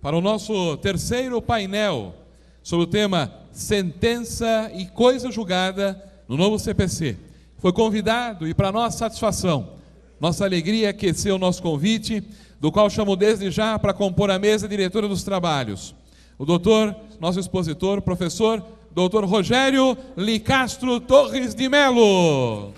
para o nosso terceiro painel sobre o tema Sentença e Coisa Julgada no novo CPC. Foi convidado e, para nossa satisfação, nossa alegria é aqueceu o nosso convite, do qual chamo desde já para compor a mesa diretora dos trabalhos. O doutor, nosso expositor, professor, doutor Rogério Licastro Torres de Melo.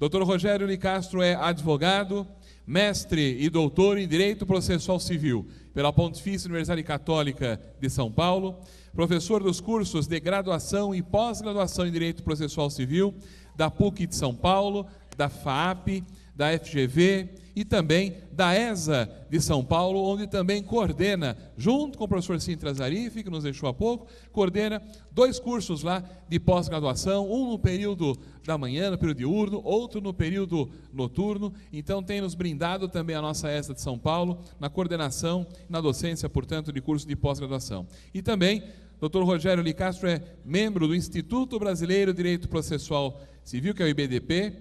Dr. Rogério Nicastro é advogado, mestre e doutor em Direito Processual Civil pela Pontifícia Universidade Católica de São Paulo, professor dos cursos de graduação e pós-graduação em Direito Processual Civil da PUC de São Paulo, da FAAP da FGV e também da ESA de São Paulo, onde também coordena, junto com o professor Sintra Zarif, que nos deixou há pouco, coordena dois cursos lá de pós-graduação, um no período da manhã, no período diurno, outro no período noturno. Então tem nos brindado também a nossa ESA de São Paulo na coordenação, na docência, portanto, de curso de pós-graduação. E também Dr. Rogério Licastro é membro do Instituto Brasileiro de Direito Processual Civil, que é o IBDP,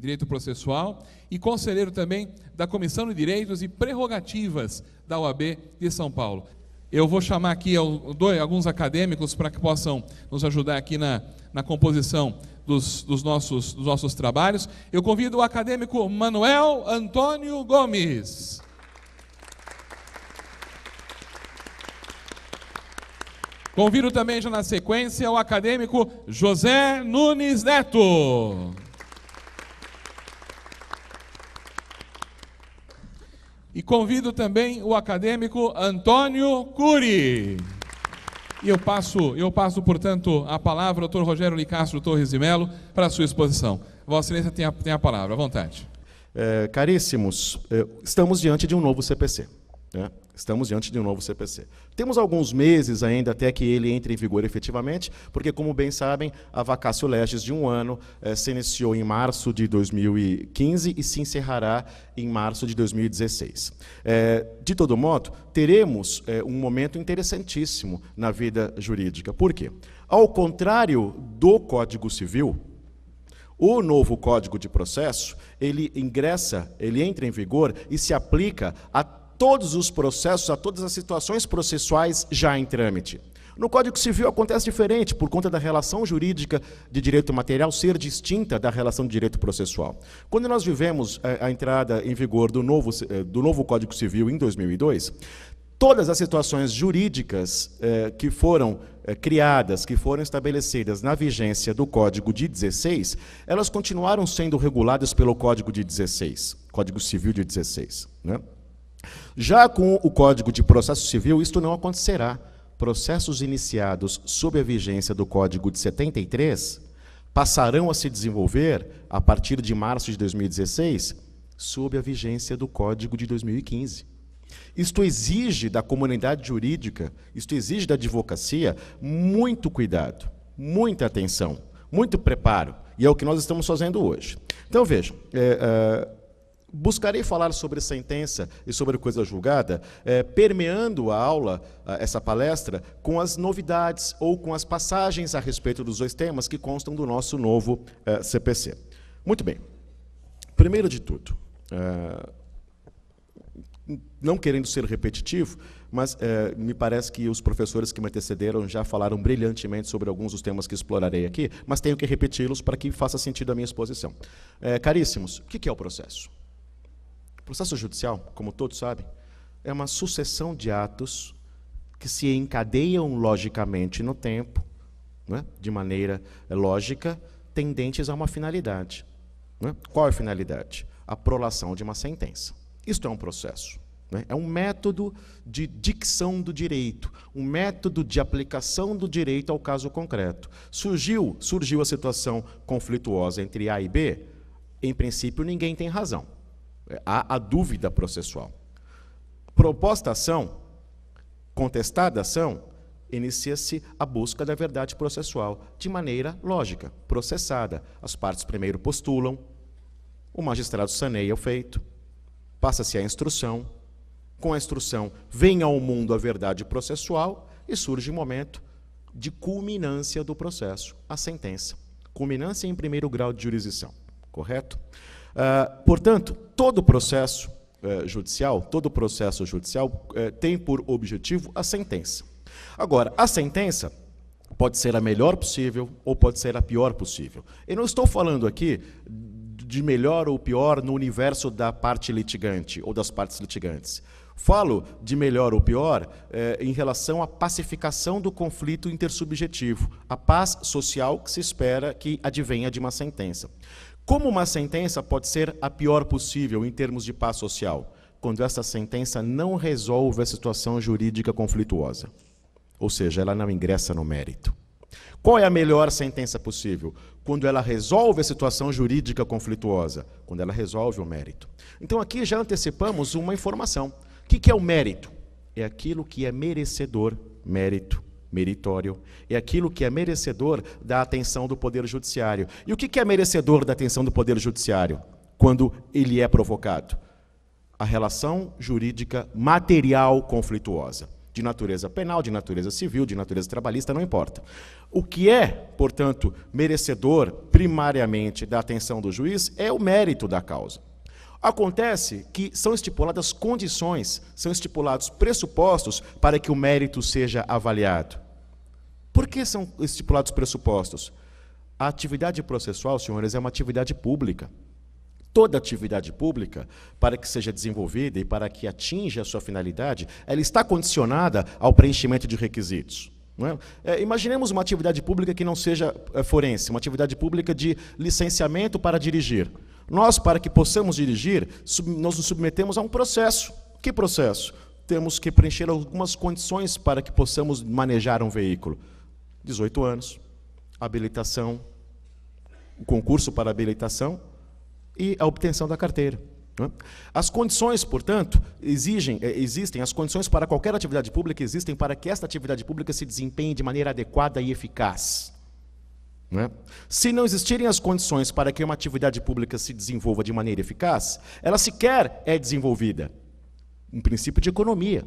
Direito Processual, e conselheiro também da Comissão de Direitos e Prerrogativas da OAB de São Paulo. Eu vou chamar aqui alguns acadêmicos para que possam nos ajudar aqui na, na composição dos, dos, nossos, dos nossos trabalhos. Eu convido o acadêmico Manuel Antônio Gomes. Convido também já na sequência o acadêmico José Nunes Neto. E convido também o acadêmico Antônio Cury. E eu passo, eu passo, portanto, a palavra ao Dr. Rogério Licastro Torres de Melo para a sua exposição. Vossa Excelência tem a, tem a palavra, à vontade. É, caríssimos, é, estamos diante de um novo CPC. Né? Estamos diante de um novo CPC. Temos alguns meses ainda até que ele entre em vigor efetivamente, porque, como bem sabem, a vacácio legis de um ano eh, se iniciou em março de 2015 e se encerrará em março de 2016. Eh, de todo modo, teremos eh, um momento interessantíssimo na vida jurídica. Por quê? Ao contrário do Código Civil, o novo Código de Processo, ele ingressa, ele entra em vigor e se aplica a todos os processos, a todas as situações processuais já em trâmite. No Código Civil acontece diferente, por conta da relação jurídica de direito material ser distinta da relação de direito processual. Quando nós vivemos eh, a, entrada em vigor do novo, eh, do novo Código Civil em 2002, todas as situações jurídicas eh, que foram criadas, que foram estabelecidas na vigência do Código de 16, elas continuaram sendo reguladas pelo Código de 16, Código Civil de 16. Né? Já com o Código de Processo Civil, isto não acontecerá. Processos iniciados sob a vigência do Código de 73 passarão a se desenvolver, a partir de março de 2016, sob a vigência do Código de 2015. Isto exige da comunidade jurídica, isto exige da advocacia muito cuidado, muita atenção, muito preparo. E é o que nós estamos fazendo hoje. Então, vejam, é, é Buscarei falar sobre sentença e sobre coisa julgada, eh, permeando a aula, ah, essa palestra, com as novidades ou com as passagens a respeito dos dois temas que constam do nosso novo CPC. Eh, Muito bem. Primeiro de tudo, eh, não querendo ser repetitivo, mas me parece que os professores que me antecederam já falaram brilhantemente sobre alguns dos temas que explorarei aqui, mas tenho que repeti-los para que faça sentido a minha exposição. caríssimos, o que é o processo? O processo judicial, como todos sabem, é uma sucessão de atos que se encadeiam logicamente no tempo, né, de maneira lógica, tendentes a uma finalidade. Né? Qual é a finalidade? A prolação de uma sentença. Isto é um processo. Né. É um método de dicção do direito, um método de aplicação do direito ao caso concreto. Surgiu, surgiu a situação conflituosa entre A e B, em princípio ninguém tem razão. Há a dúvida processual. Proposta a ação, contestada a ação, inicia-se a busca da verdade processual de maneira lógica, processada. As partes primeiro postulam, o magistrado saneia o feito, passa-se a instrução, com a instrução vem ao mundo a verdade processual e surge o um momento de culminância do processo, a sentença. Culminância em primeiro grau de jurisdição, correto? Ah, portanto, todo o processo eh, judicial, todo o processo judicial eh, tem por objetivo a sentença. Agora, a sentença pode ser a melhor possível ou pode ser a pior possível. Eu não estou falando aqui de melhor ou pior no universo da parte litigante ou das partes litigantes. Falo de melhor ou pior eh, em relação à pacificação do conflito intersubjetivo, a paz social que se espera que advenha de uma sentença. Como uma sentença pode ser a pior possível em termos de paz social, quando essa sentença não resolve a situação jurídica conflituosa? Ou seja, ela não ingressa no mérito. Qual é a melhor sentença possível? Quando ela resolve a situação jurídica conflituosa, quando ela resolve o mérito. Então aqui já antecipamos uma informação. O que é o mérito? É aquilo que é merecedor, mérito meritório, é aquilo que é merecedor da atenção do Poder Judiciário. E o que é merecedor da atenção do Poder Judiciário? Quando ele é provocado. A relação jurídica material conflituosa, de natureza penal, de natureza civil, de natureza trabalhista, não importa. O que é, portanto, merecedor primariamente da atenção do juiz é o mérito da causa. Acontece que são estipuladas condições, são estipulados pressupostos para que o mérito seja avaliado. Por que são estipulados pressupostos? A atividade processual, senhores, é uma atividade pública. Toda atividade pública, para que seja desenvolvida e para que atinja a sua finalidade, ela está condicionada ao preenchimento de requisitos. É? É, imaginemos uma atividade pública que não seja é, forense, uma atividade pública de licenciamento para dirigir. Nós, para que possamos dirigir, sub, nós nos submetemos a um processo. Que processo? Temos que preencher algumas condições para que possamos manejar um veículo. 18 anos, habilitação, o concurso para habilitação e a obtenção da carteira. Né? As condições, portanto, exigem, eh, existem, as condições para qualquer atividade pública existem para que esta atividade pública se desempenhe de maneira adequada e eficaz. Né? Se não existirem as condições para que uma atividade pública se desenvolva de maneira eficaz, ela sequer é desenvolvida. Um princípio de economia.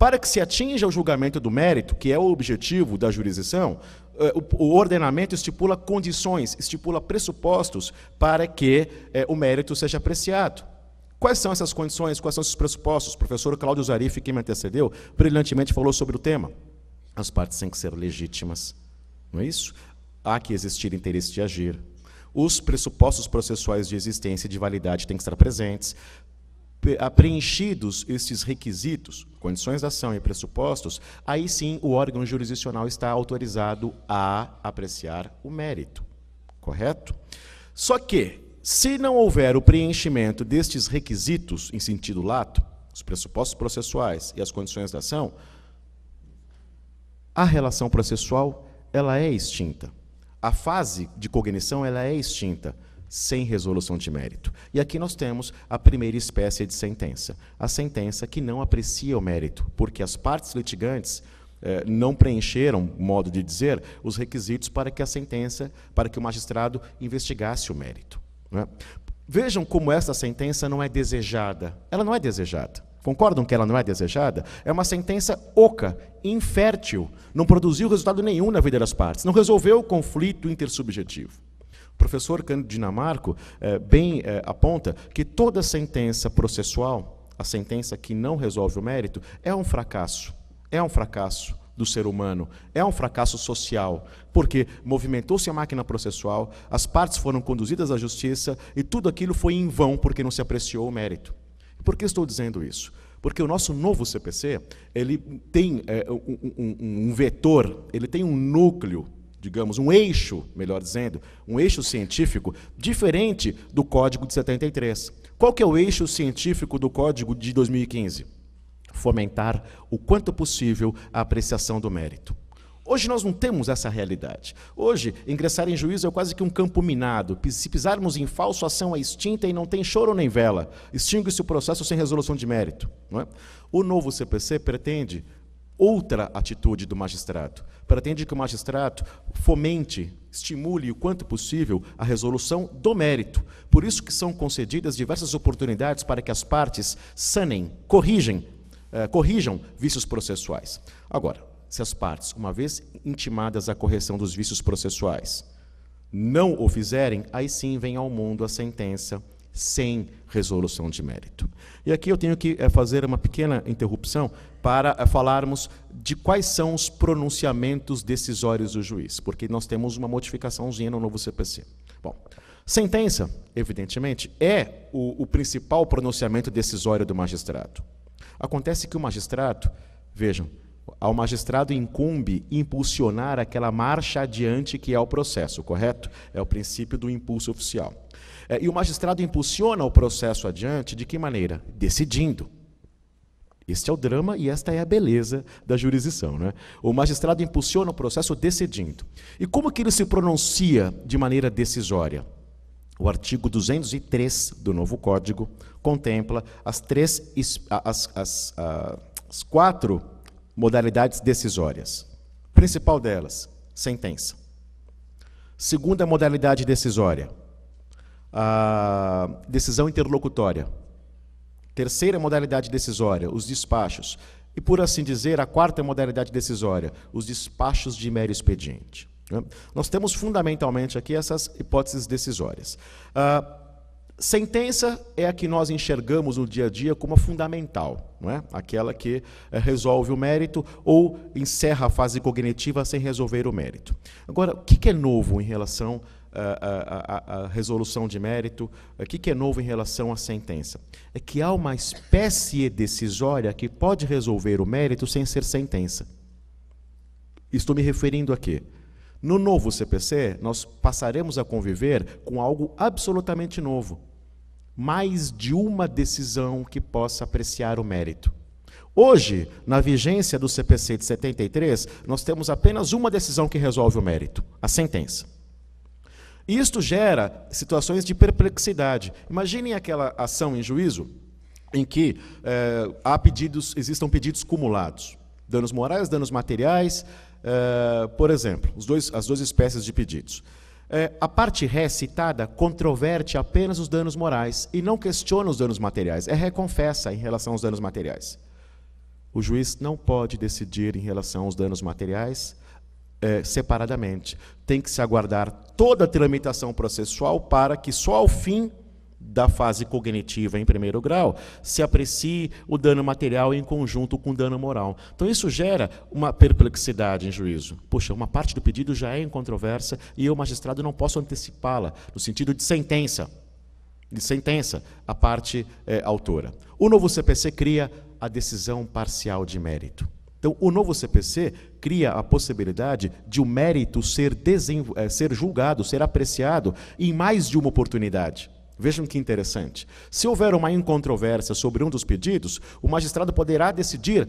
Para que se atinja o julgamento do mérito, que é o objetivo da jurisdição, eh, o ordenamento estipula condições, estipula pressupostos para que eh, o mérito seja apreciado. Quais são essas condições, quais são esses pressupostos? O professor Cláudio Zarif, que me antecedeu, brilhantemente falou sobre o tema. As partes têm que ser legítimas, não é isso? Há que existir interesse de agir. Os pressupostos processuais de existência e de validade têm que estar presentes preenchidos estes requisitos, condições de ação e pressupostos, aí sim o órgão jurisdicional está autorizado a apreciar o mérito. Correto? Só que, se não houver o preenchimento destes requisitos em sentido lato, os pressupostos processuais e as condições de ação, a relação processual ela é extinta. A fase de cognição ela é extinta sem resolução de mérito. E aqui nós temos a primeira espécie de sentença, a sentença que não aprecia o mérito, porque as partes litigantes eh, não preencheram, modo de dizer, os requisitos para que a sentença, para que o magistrado investigasse o mérito. Né? Vejam como essa sentença não é desejada. Ela não é desejada. Concordam que ela não é desejada? É uma sentença oca, infértil, não produziu resultado nenhum na vida das partes, não resolveu o conflito intersubjetivo professor Cândido Dinamarco eh, bem eh, aponta que toda sentença processual, a sentença que não resolve o mérito, é um fracasso. É um fracasso do ser humano, é um fracasso social, porque movimentou-se a máquina processual, as partes foram conduzidas à justiça e tudo aquilo foi em vão porque não se apreciou o mérito. Por que estou dizendo isso? Porque o nosso novo CPC ele tem é, um, um, um vetor, ele tem um núcleo digamos, um eixo, melhor dizendo, um eixo científico diferente do Código de 73. Qual que é o eixo científico do Código de 2015? Fomentar o quanto possível a apreciação do mérito. Hoje nós não temos essa realidade. Hoje, ingressar em juízo é quase que um campo minado. Se pisarmos em falso, a ação é extinta e não tem choro nem vela. Extingue-se o processo sem resolução de mérito. É? O novo CPC pretende outra atitude do magistrado. Pretende que o magistrado fomente, estimule o quanto possível a resolução do mérito. Por isso que são concedidas diversas oportunidades para que as partes sanem, corrigem, eh, corrijam vícios processuais. Agora, se as partes, uma vez intimadas à correção dos vícios processuais, não o fizerem, aí sim vem ao mundo a sentença sem resolução de mérito. E aqui eu tenho que eh, fazer uma pequena interrupção para eh, falarmos de quais são os pronunciamentos decisórios do juiz, porque nós temos uma modificaçãozinha no novo CPC. Bom, sentença, evidentemente, é o, o principal pronunciamento decisório do magistrado. Acontece que o magistrado, vejam, ao magistrado incumbe impulsionar aquela marcha adiante que é o processo, correto? É o princípio do impulso oficial. É, e o magistrado impulsiona o processo adiante de que maneira? Decidindo. Este é o drama e esta é a beleza da jurisdição. Né? O magistrado impulsiona o processo decidindo. E como que ele se pronuncia de maneira decisória? O artigo 203 do novo Código contempla as, três, as, as, as quatro modalidades decisórias. Principal delas, sentença. Segunda modalidade decisória, a decisão interlocutória. Terceira modalidade decisória, os despachos. E, por assim dizer, a quarta modalidade decisória, os despachos de mero expediente. Né? Nós temos fundamentalmente aqui essas hipóteses decisórias. Ah, sentença é a que nós enxergamos no dia a dia como a fundamental, não é? aquela que eh, resolve o mérito ou encerra a fase cognitiva sem resolver o mérito. Agora, o que é novo em relação a a, a, a, resolução de mérito, o que, que é novo em relação à sentença? É que há uma espécie decisória que pode resolver o mérito sem ser sentença. Estou me referindo a quê? No novo CPC, nós passaremos a conviver com algo absolutamente novo. Mais de uma decisão que possa apreciar o mérito. Hoje, na vigência do CPC de 73, nós temos apenas uma decisão que resolve o mérito: a sentença. Isto gera situações de perplexidade. Imaginem aquela ação em juízo em que eh, há pedidos, existam pedidos cumulados, danos morais, danos materiais, eh, por exemplo, dois, as duas espécies de pedidos. Eh, a parte ré citada controverte apenas os danos morais e não questiona os danos materiais, é reconfessa em relação aos danos materiais. O juiz não pode decidir em relação aos danos materiais, é, separadamente. Tem que se aguardar toda a tramitação processual para que só ao fim da fase cognitiva em primeiro grau se aprecie o dano material em conjunto com o dano moral. Então isso gera uma perplexidade em juízo. Poxa, uma parte do pedido já é em controvérsia e eu, magistrado, não posso antecipá-la no sentido de sentença. De sentença, a parte é, autora. O novo CPC cria a decisão parcial de mérito. Então, o novo CPC cria a possibilidade de o mérito ser, eh, ser julgado, ser apreciado em mais de uma oportunidade. Vejam que interessante. Se houver uma incontrovérsia sobre um dos pedidos, o magistrado poderá decidir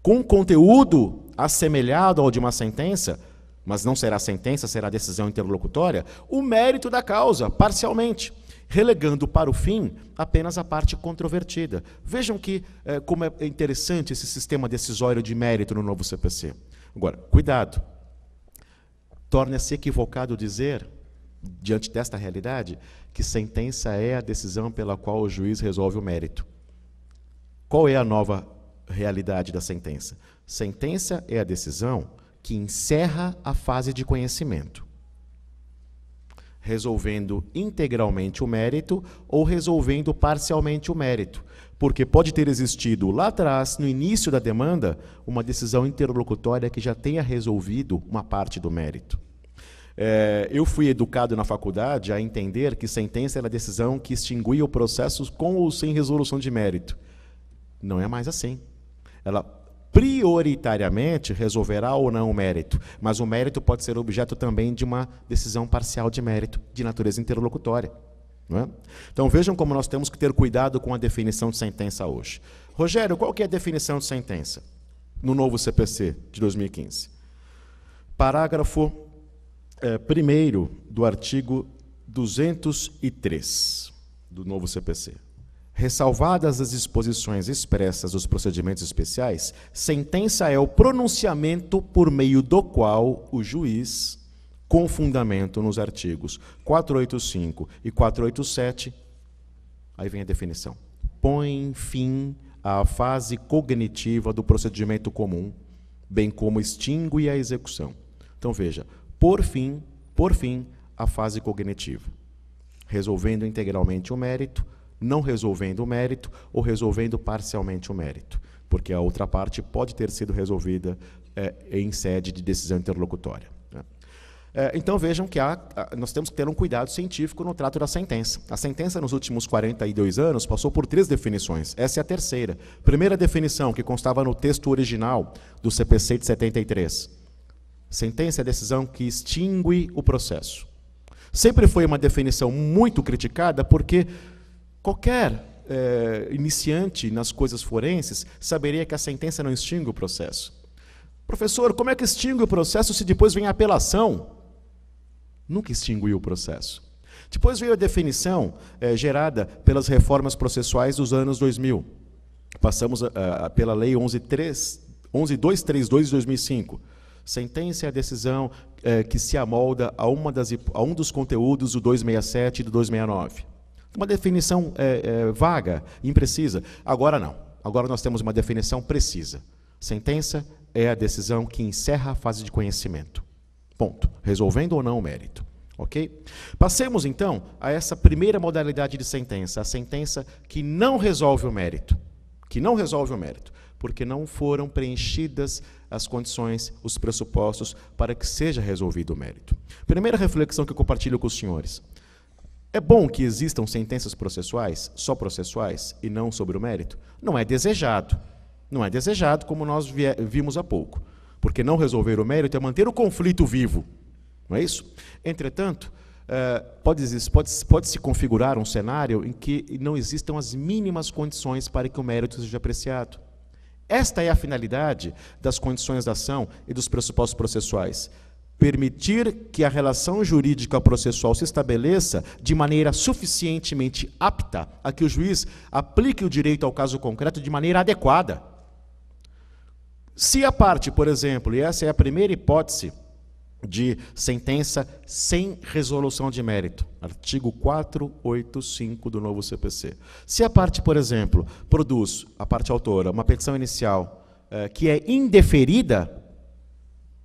com conteúdo assemelhado ao de uma sentença, mas não será sentença, será decisão interlocutória, o mérito da causa, parcialmente relegando para o fim apenas a parte controvertida. Vejam que eh, como é interessante esse sistema decisório de mérito no novo CPC. Agora, cuidado. Torna-se equivocado dizer, diante desta realidade, que sentença é a decisão pela qual o juiz resolve o mérito. Qual é a nova realidade da sentença? Sentença é a decisão que encerra a fase de conhecimento resolvendo integralmente o mérito ou resolvendo parcialmente o mérito. Porque pode ter existido lá atrás, no início da demanda, uma decisão interlocutória que já tenha resolvido uma parte do mérito. É, eu fui educado na faculdade a entender que sentença era a decisão que extinguia o processo com ou sem resolução de mérito. Não é mais assim. Ela prioritariamente resolverá ou não o mérito, mas o mérito pode ser objeto também de uma decisão parcial de mérito de natureza interlocutória. É? Então vejam como nós temos que ter cuidado com a definição de sentença hoje. Rogério, qual que é a definição de sentença no novo CPC de 2015? Parágrafo é, primeiro do artigo 203 do novo CPC. Ressalvadas as disposições expressas dos procedimentos especiais, sentença é o pronunciamento por meio do qual o juiz, com fundamento nos artigos 485 e 487, aí vem a definição, põe fim à fase cognitiva do procedimento comum, bem como extingue a execução. Então veja, por fim, por fim, a fase cognitiva, resolvendo integralmente o mérito não resolvendo o mérito ou resolvendo parcialmente o mérito, porque a outra parte pode ter sido resolvida é, em sede de decisão interlocutória. É, então vejam que há, nós temos que ter um cuidado científico no trato da sentença. A sentença nos últimos 42 anos passou por três definições. Essa é a terceira. Primeira definição, que constava no texto original do CPC de 73. Sentença é a decisão que extingue o processo sempre foi uma definição muito criticada porque Qualquer é, iniciante nas coisas forenses saberia que a sentença não extingue o processo. Professor, como é que extingue o processo se depois vem a apelação? Nunca extinguiu o processo. Depois veio a definição é, gerada pelas reformas processuais dos anos 2000. Passamos é, pela Lei 11.232 11, de 2005. Sentença é a decisão que se amolda a, uma das, a um dos conteúdos do 267 e do 269. Uma definição é, é, vaga, imprecisa. Agora não. Agora nós temos uma definição precisa. Sentença é a decisão que encerra a fase de conhecimento. Ponto. Resolvendo ou não o mérito. Ok? Passemos então a essa primeira modalidade de sentença, a sentença que não resolve o mérito. Que não resolve o mérito, porque não foram preenchidas as condições, os pressupostos para que seja resolvido o mérito. Primeira reflexão que eu compartilho com os senhores. É bom que existam sentenças processuais, só processuais, e não sobre o mérito? Não é desejado. Não é desejado, como nós vimos há pouco. Porque não resolver o mérito é manter o conflito vivo. Não é isso? Entretanto, eh, pode-se pode, pode -se configurar um cenário em que não existam as mínimas condições para que o mérito seja apreciado. Esta é a finalidade das condições da ação e dos pressupostos processuais permitir que a relação jurídica processual se estabeleça de maneira suficientemente apta a que o juiz aplique o direito ao caso concreto de maneira adequada. Se a parte, por exemplo, e essa é a primeira hipótese de sentença sem resolução de mérito, artigo 485 do novo CPC. Se a parte, por exemplo, produz, a parte autora, uma petição inicial eh, que é indeferida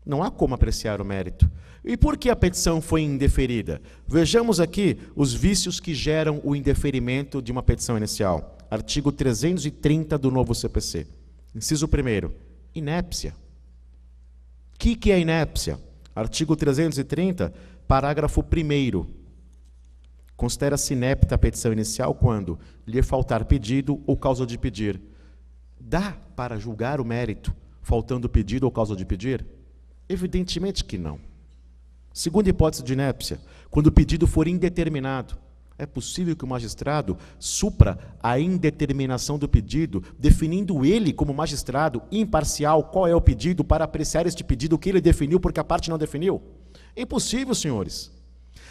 não há como apreciar o mérito. E por que a petição foi indeferida? Vejamos aqui os vícios que geram o indeferimento de uma petição inicial. Artigo 330 do novo CPC. Inciso 1. Inépcia. O que, que é inépcia? Artigo 330, parágrafo 1. Considera-se inepta a petição inicial quando lhe faltar pedido ou causa de pedir. Dá para julgar o mérito faltando pedido ou causa de pedir? Evidentemente que não. Segunda hipótese de inépcia, quando o pedido for indeterminado, é possível que o magistrado supra a indeterminação do pedido, definindo ele como magistrado imparcial qual é o pedido para apreciar este pedido que ele definiu porque a parte não definiu? impossível, senhores.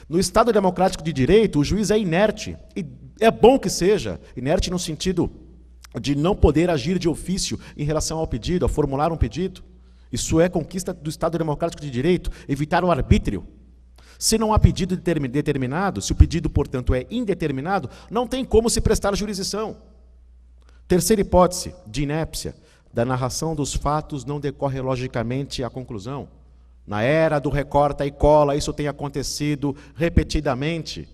No Estado democrático de direito, o juiz é inerte, e é bom que seja, inerte no sentido de não poder agir de ofício em relação ao pedido, a formular um pedido. Isso é conquista do Estado Democrático de Direito, evitar o arbítrio. Se não há pedido determinado, se o pedido, portanto, é indeterminado, não tem como se prestar jurisdição. Terceira hipótese, de inépcia, da narração dos fatos não decorre logicamente a conclusão. Na era do recorta e cola, isso tem acontecido repetidamente.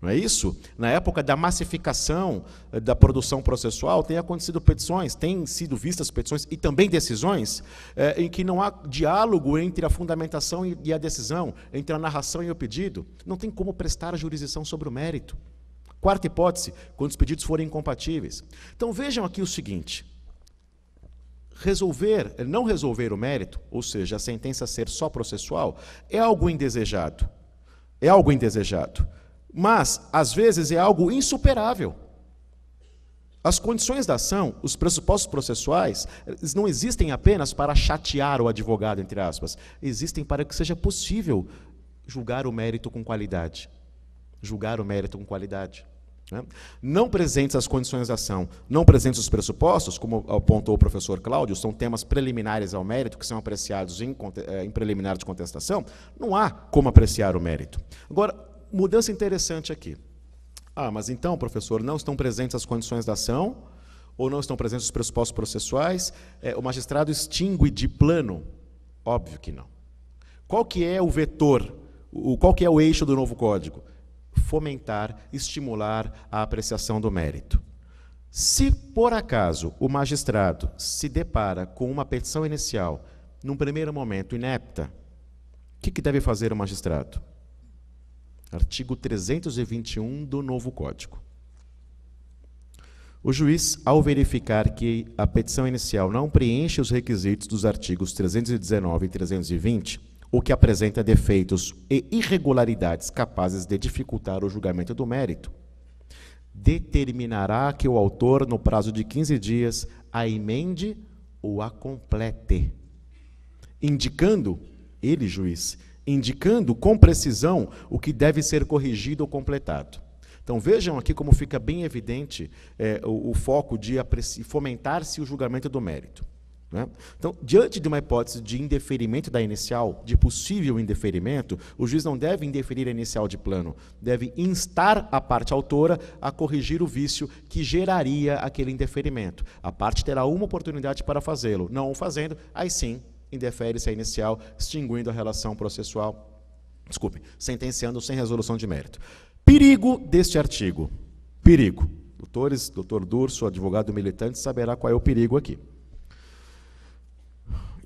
Não é isso? Na época da massificação eh, da produção processual, tem acontecido petições, têm sido vistas petições e também decisões eh, em que não há diálogo entre a fundamentação e a decisão, entre a narração e o pedido. Não tem como prestar a jurisdição sobre o mérito. Quarta hipótese, quando os pedidos forem incompatíveis. Então vejam aqui o seguinte: resolver, eh, não resolver o mérito, ou seja, a sentença ser só processual, é algo indesejado. É algo indesejado. Mas, às vezes, é algo insuperável. As condições da ação, os pressupostos processuais, eles não existem apenas para chatear o advogado, entre aspas. Existem para que seja possível julgar o mérito com qualidade. Julgar o mérito com qualidade. Né? Não presentes as condições da ação, não presentes os pressupostos, como apontou o professor Cláudio, são temas preliminares ao mérito que são apreciados em, eh, em preliminar de contestação, não há como apreciar o mérito. Agora, mudança interessante aqui. Ah, mas então, professor, não estão presentes as condições da ação, ou não estão presentes os pressupostos processuais, é, o magistrado extingue de plano? Óbvio que não. Qual que é o vetor, o, qual que é o eixo do novo código? Fomentar, estimular a apreciação do mérito. Se, por acaso, o magistrado se depara com uma petição inicial, num primeiro momento inepta, o que, que deve fazer o magistrado? Artigo 321 do novo Código. O juiz, ao verificar que a petição inicial não preenche os requisitos dos artigos 319 e 320, ou que apresenta defeitos e irregularidades capazes de dificultar o julgamento do mérito, determinará que o autor, no prazo de 15 dias, a emende ou a complete, indicando, ele, juiz, indicando com precisão o que deve ser corrigido ou completado. Então vejam aqui como fica bem evidente é, o, o, foco de fomentar-se o julgamento do mérito. Né? Então, diante de uma hipótese de indeferimento da inicial, de possível indeferimento, o juiz não deve indeferir a inicial de plano, deve instar a parte autora a corrigir o vício que geraria aquele indeferimento. A parte terá uma oportunidade para fazê-lo, não o fazendo, aí sim indefere-se a inicial, extinguindo a relação processual, desculpe, sentenciando sem resolução de mérito. Perigo deste artigo. Perigo. Doutores, doutor Durso, advogado militante, saberá qual é o perigo aqui.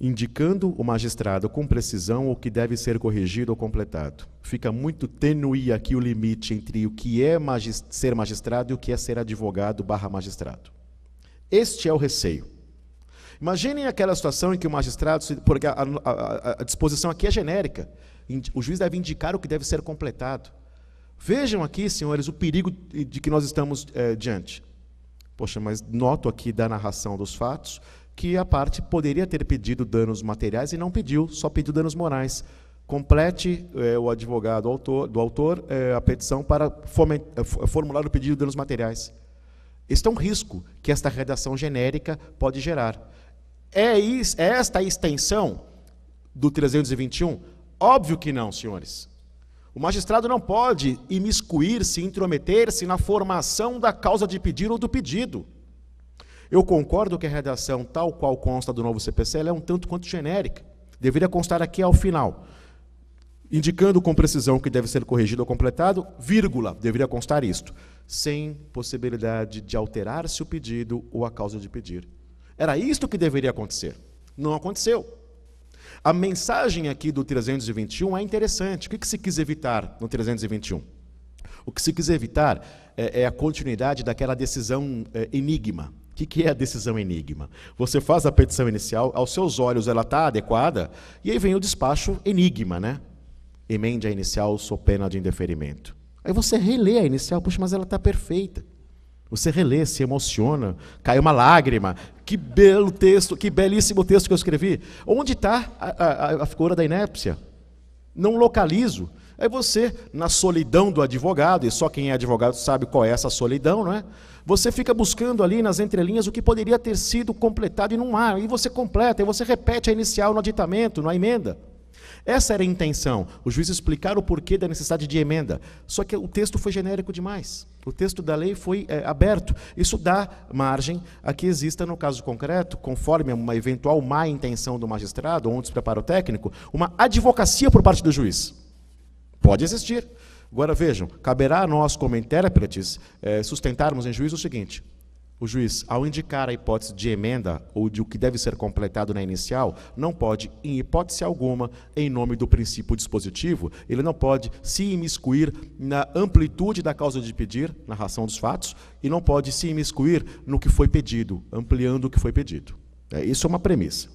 Indicando o magistrado com precisão o que deve ser corrigido ou completado. Fica muito tênue aqui o limite entre o que é magist ser magistrado e o que é ser advogado barra magistrado. Este é o receio. Imaginem aquela situação em que o magistrado, porque a, a, a disposição aqui é genérica, o juiz deve indicar o que deve ser completado. Vejam aqui, senhores, o perigo de que nós estamos é, diante. Poxa, mas noto aqui da narração dos fatos que a parte poderia ter pedido danos materiais e não pediu, só pediu danos morais. Complete é, o advogado autor, do autor é, a petição para formular o pedido de danos materiais. Este é um risco que esta redação genérica pode gerar. É, is, é esta a extensão do 321? Óbvio que não, senhores. O magistrado não pode imiscuir-se, intrometer-se na formação da causa de pedir ou do pedido. Eu concordo que a redação, tal qual consta do novo CPC, é um tanto quanto genérica. Deveria constar aqui ao final, indicando com precisão que deve ser corrigido ou completado, vírgula, deveria constar isto, sem possibilidade de alterar-se o pedido ou a causa de pedir. Era isto que deveria acontecer. Não aconteceu. A mensagem aqui do 321 é interessante. O que, que se quis evitar no 321? O que se quis evitar é, é a continuidade daquela decisão é, enigma. O que, que é a decisão enigma? Você faz a petição inicial, aos seus olhos ela está adequada, e aí vem o despacho enigma, né? Emende a inicial, sou pena de indeferimento. Aí você relê a inicial, puxa, mas ela está perfeita. Você relê, se emociona, cai uma lágrima. Que belo texto, que belíssimo texto que eu escrevi. Onde está a, a, a figura da inépcia? Não localizo. Aí é você, na solidão do advogado, e só quem é advogado sabe qual é essa solidão, não é? Você fica buscando ali nas entrelinhas o que poderia ter sido completado e não há. E você completa, e você repete a inicial no aditamento, na emenda. Essa era a intenção. O juiz explicar o porquê da necessidade de emenda. Só que o texto foi genérico demais. O texto da lei foi é, aberto. Isso dá margem a que exista, no caso concreto, conforme uma eventual má intenção do magistrado ou um despreparo técnico, uma advocacia por parte do juiz. Pode existir. Agora vejam, caberá a nós, como intérpretes, é, sustentarmos em juízo o seguinte: o juiz, ao indicar a hipótese de emenda ou de o que deve ser completado na inicial, não pode, em hipótese alguma, em nome do princípio dispositivo, ele não pode se imiscuir na amplitude da causa de pedir, na narração dos fatos, e não pode se imiscuir no que foi pedido, ampliando o que foi pedido. É, isso é uma premissa.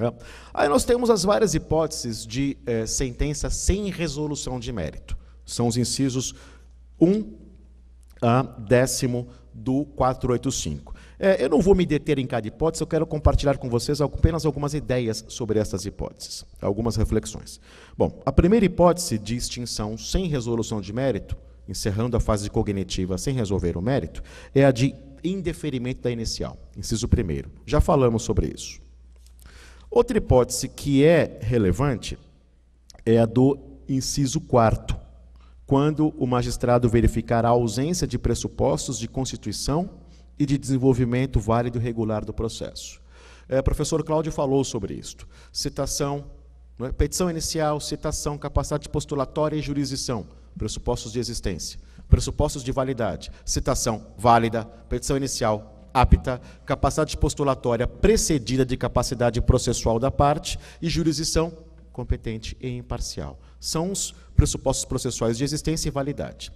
É. Aí nós temos as várias hipóteses de é, sentença sem resolução de mérito. São os incisos 1 a décimo do 485. É, eu não vou me deter em cada hipótese, eu quero compartilhar com vocês apenas algumas ideias sobre essas hipóteses, algumas reflexões. Bom, a primeira hipótese de extinção sem resolução de mérito, encerrando a fase cognitiva sem resolver o mérito, é a de indeferimento da inicial, inciso primeiro. Já falamos sobre isso. Outra hipótese que é relevante é a do inciso quarto, quando o magistrado verificar a ausência de pressupostos de constituição e de desenvolvimento válido e regular do processo. É, professor Cláudio falou sobre isto. Citação, é? petição inicial, citação, capacidade postulatória e jurisdição, pressupostos de existência. Pressupostos de validade, citação válida, petição inicial apta, capacidade postulatória precedida de capacidade processual da parte e jurisdição competente e imparcial. São os pressupostos processuais de existência e validade.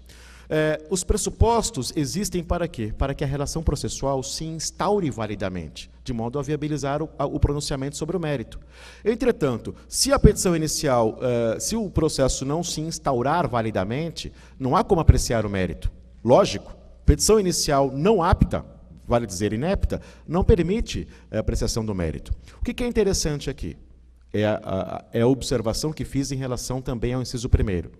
É, os pressupostos existem para quê? Para que a relação processual se instaure validamente, de modo a viabilizar o, a, o pronunciamento sobre o mérito. Entretanto, se a petição inicial, uh, se o processo não se instaurar validamente, não há como apreciar o mérito. Lógico, petição inicial não apta, vale dizer inepta, não permite a é, apreciação do mérito. O que, que é interessante aqui? é a, a, é a observação que fiz em relação também ao inciso primeiro.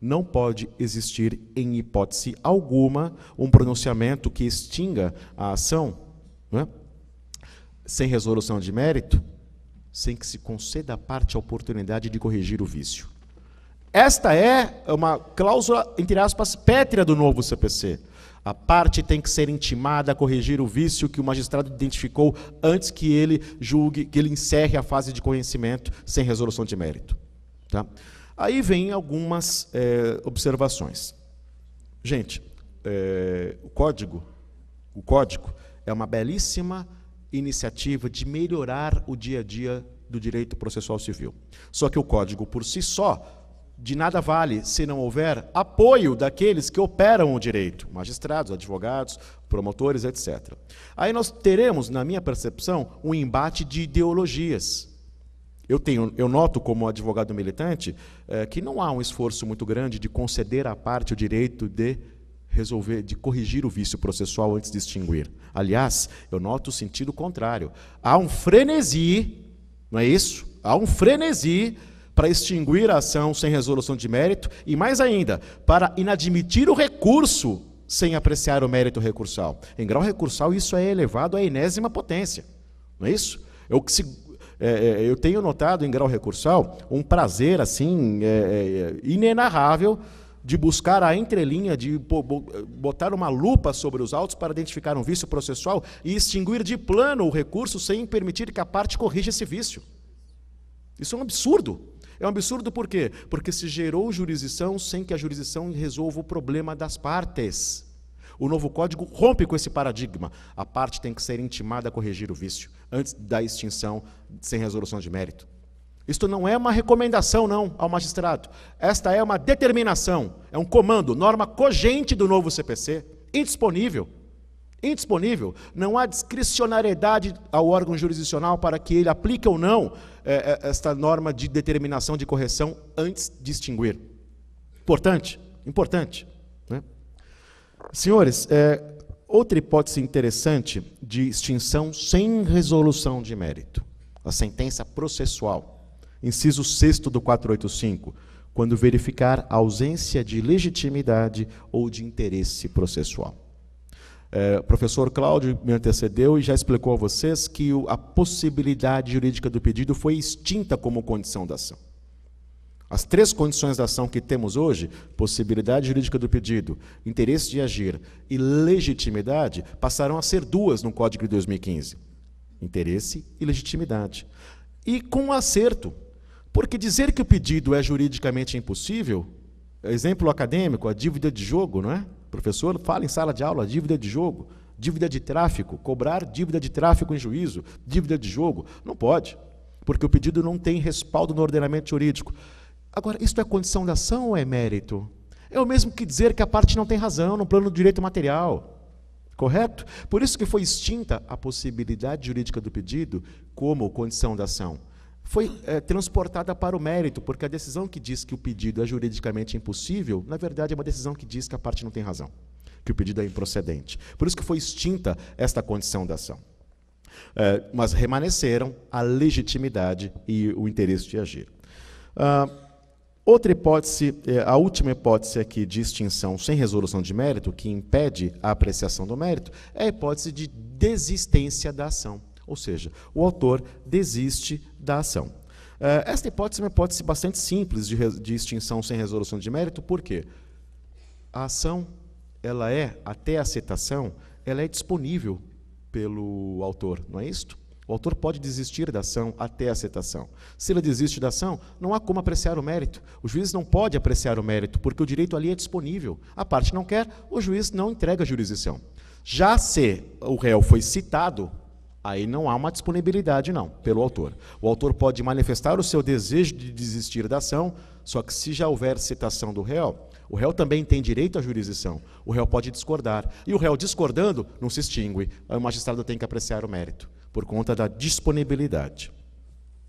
Não pode existir, em hipótese alguma, um pronunciamento que extinga a ação, né? sem resolução de mérito, sem que se conceda à parte a oportunidade de corrigir o vício. Esta é uma cláusula, entre aspas, pétrea do novo CPC. A parte tem que ser intimada a corrigir o vício que o magistrado identificou antes que ele julgue, que ele encerre a fase de conhecimento sem resolução de mérito. Tá? Aí vem algumas é, observações. Gente, é, o código, o código é uma belíssima iniciativa de melhorar o dia a dia do direito processual civil. Só que o código por si só de nada vale se não houver apoio daqueles que operam o direito, magistrados, advogados, promotores, etc. Aí nós teremos, na minha percepção, um embate de ideologias. Eu, tenho, eu noto, como advogado militante, eh, que não há um esforço muito grande de conceder à parte o direito de resolver, de corrigir o vício processual antes de extinguir. Aliás, eu noto o sentido contrário. Há um frenesi, não é isso? Há um frenesi para extinguir a ação sem resolução de mérito e, mais ainda, para inadmitir o recurso sem apreciar o mérito recursal. Em grau recursal, isso é elevado à enésima potência, não é isso? Eu, é, é, eu tenho notado em grau recursal um prazer assim é, é, é inenarrável de buscar a entrelinha, de botar uma lupa sobre os autos para identificar um vício processual e extinguir de plano o recurso sem permitir que a parte corrija esse vício. Isso é um absurdo. É um absurdo por quê? Porque se gerou jurisdição sem que a jurisdição resolva o problema das partes. O novo código rompe com esse paradigma. A parte tem que ser intimada a corrigir o vício antes da extinção sem resolução de mérito. Isto não é uma recomendação, não, ao magistrado. Esta é uma determinação, é um comando, norma cogente do novo CPC, indisponível indisponível, não há discricionariedade ao órgão jurisdicional para que ele aplique ou não eh, eh esta norma de determinação de correção antes de extinguir. Importante, importante. Né? Senhores, eh, outra hipótese interessante de extinção sem resolução de mérito, a sentença processual, inciso 6 do 485, quando verificar ausência de legitimidade ou de interesse processual. É, o professor Cláudio me antecedeu e já explicou a vocês que a possibilidade jurídica do pedido foi extinta como condição da ação. As três condições da ação que temos hoje, possibilidade jurídica do pedido, interesse de agir e legitimidade, passaram a ser duas no Código de 2015: interesse e legitimidade. E com um acerto, porque dizer que o pedido é juridicamente impossível, exemplo acadêmico, a dívida de jogo, não é? Professor fala em sala de aula, dívida de jogo, dívida de tráfico, cobrar dívida de tráfico em juízo, dívida de jogo. Não pode, porque o pedido não tem respaldo no ordenamento jurídico. Agora, isto é condição da ação ou é mérito? É o mesmo que dizer que a parte não tem razão no plano do direito material. Correto? Por isso que foi extinta a possibilidade jurídica do pedido como condição da ação foi é, transportada para o mérito, porque a decisão que diz que o pedido é juridicamente impossível, na verdade, é uma decisão que diz que a parte não tem razão, que o pedido é improcedente. Por isso que foi extinta esta condição da ação. É, mas permaneceram a legitimidade e o interesse de agir. Ah, outra hipótese, eh, a última hipótese aqui de extinção sem resolução de mérito, que impede a apreciação do mérito, é a hipótese de desistência da ação. Ou seja, o autor desiste da ação. Uh, esta hipótese é uma hipótese bastante simples de, de extinção sem resolução de mérito, por quê? A ação, ela é, até a citação, ela é disponível pelo autor, não é isto? O autor pode desistir da ação até a citação. Se ele desiste da ação, não há como apreciar o mérito. O juiz não pode apreciar o mérito, porque o direito ali é disponível. A parte não quer, o juiz não entrega a jurisdição. Já se o réu foi citado Aí não há uma disponibilidade, não, pelo autor. O autor pode manifestar o seu desejo de desistir da ação, só que se já houver citação do réu, o réu também tem direito à jurisdição. O réu pode discordar. E o réu discordando não se extingue. O magistrado tem que apreciar o mérito, por conta da disponibilidade.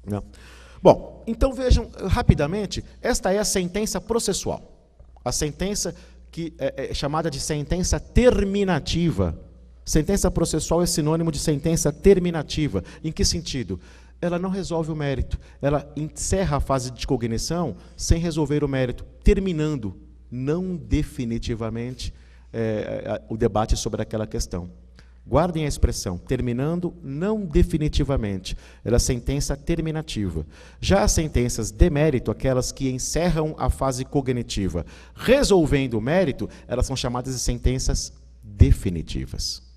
Não. Né? Bom, então vejam eh, rapidamente: esta é a sentença processual. A sentença que é, é chamada de sentença terminativa Sentença processual é sinônimo de sentença terminativa. Em que sentido? Ela não resolve o mérito. Ela encerra a fase de cognição sem resolver o mérito, terminando, não definitivamente, é, o debate sobre aquela questão. Guardem a expressão, terminando não definitivamente. Ela é sentença terminativa. Já as sentenças de mérito, aquelas que encerram a fase cognitiva, resolvendo o mérito, elas são chamadas de sentenças definitivas.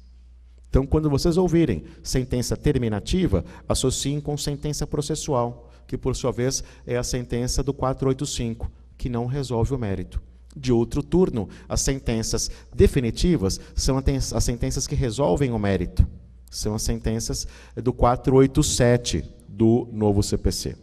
Então, quando vocês ouvirem sentença terminativa, associem com sentença processual, que por sua vez é a sentença do 485, que não resolve o mérito. De outro turno, as sentenças definitivas são as sentenças que resolvem o mérito. São as sentenças do 487 do novo CPC.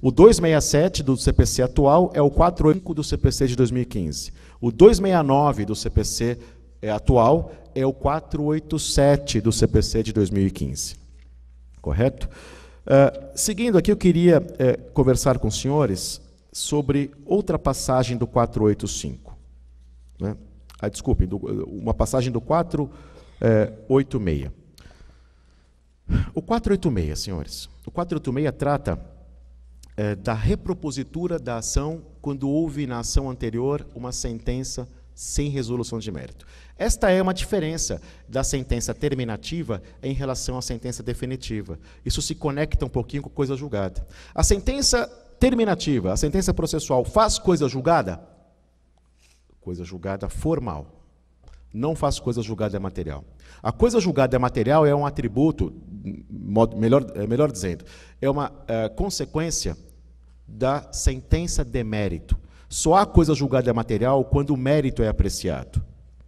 O 267 do CPC atual é o 485 do CPC de 2015. O 269 do CPC é, atual é o 487 do CPC de 2015. Correto? Uh, seguindo aqui, eu queria uh, conversar com os senhores sobre outra passagem do 485. Né? Ah, desculpe, do, uma passagem do 486. O 486, senhores. O 486 trata eh, da repropositura da ação quando houve na ação anterior uma sentença sem resolução de mérito. Esta é uma diferença da sentença terminativa em relação à sentença definitiva. Isso se conecta um pouquinho com coisa julgada. A sentença terminativa, a sentença processual faz coisa julgada? Coisa julgada formal. Não faz coisa julgada material. A coisa julgada material é um atributo, melhor, é, melhor dizendo, é uma é, consequência da sentença de mérito só há coisa julgada material quando o mérito é apreciado.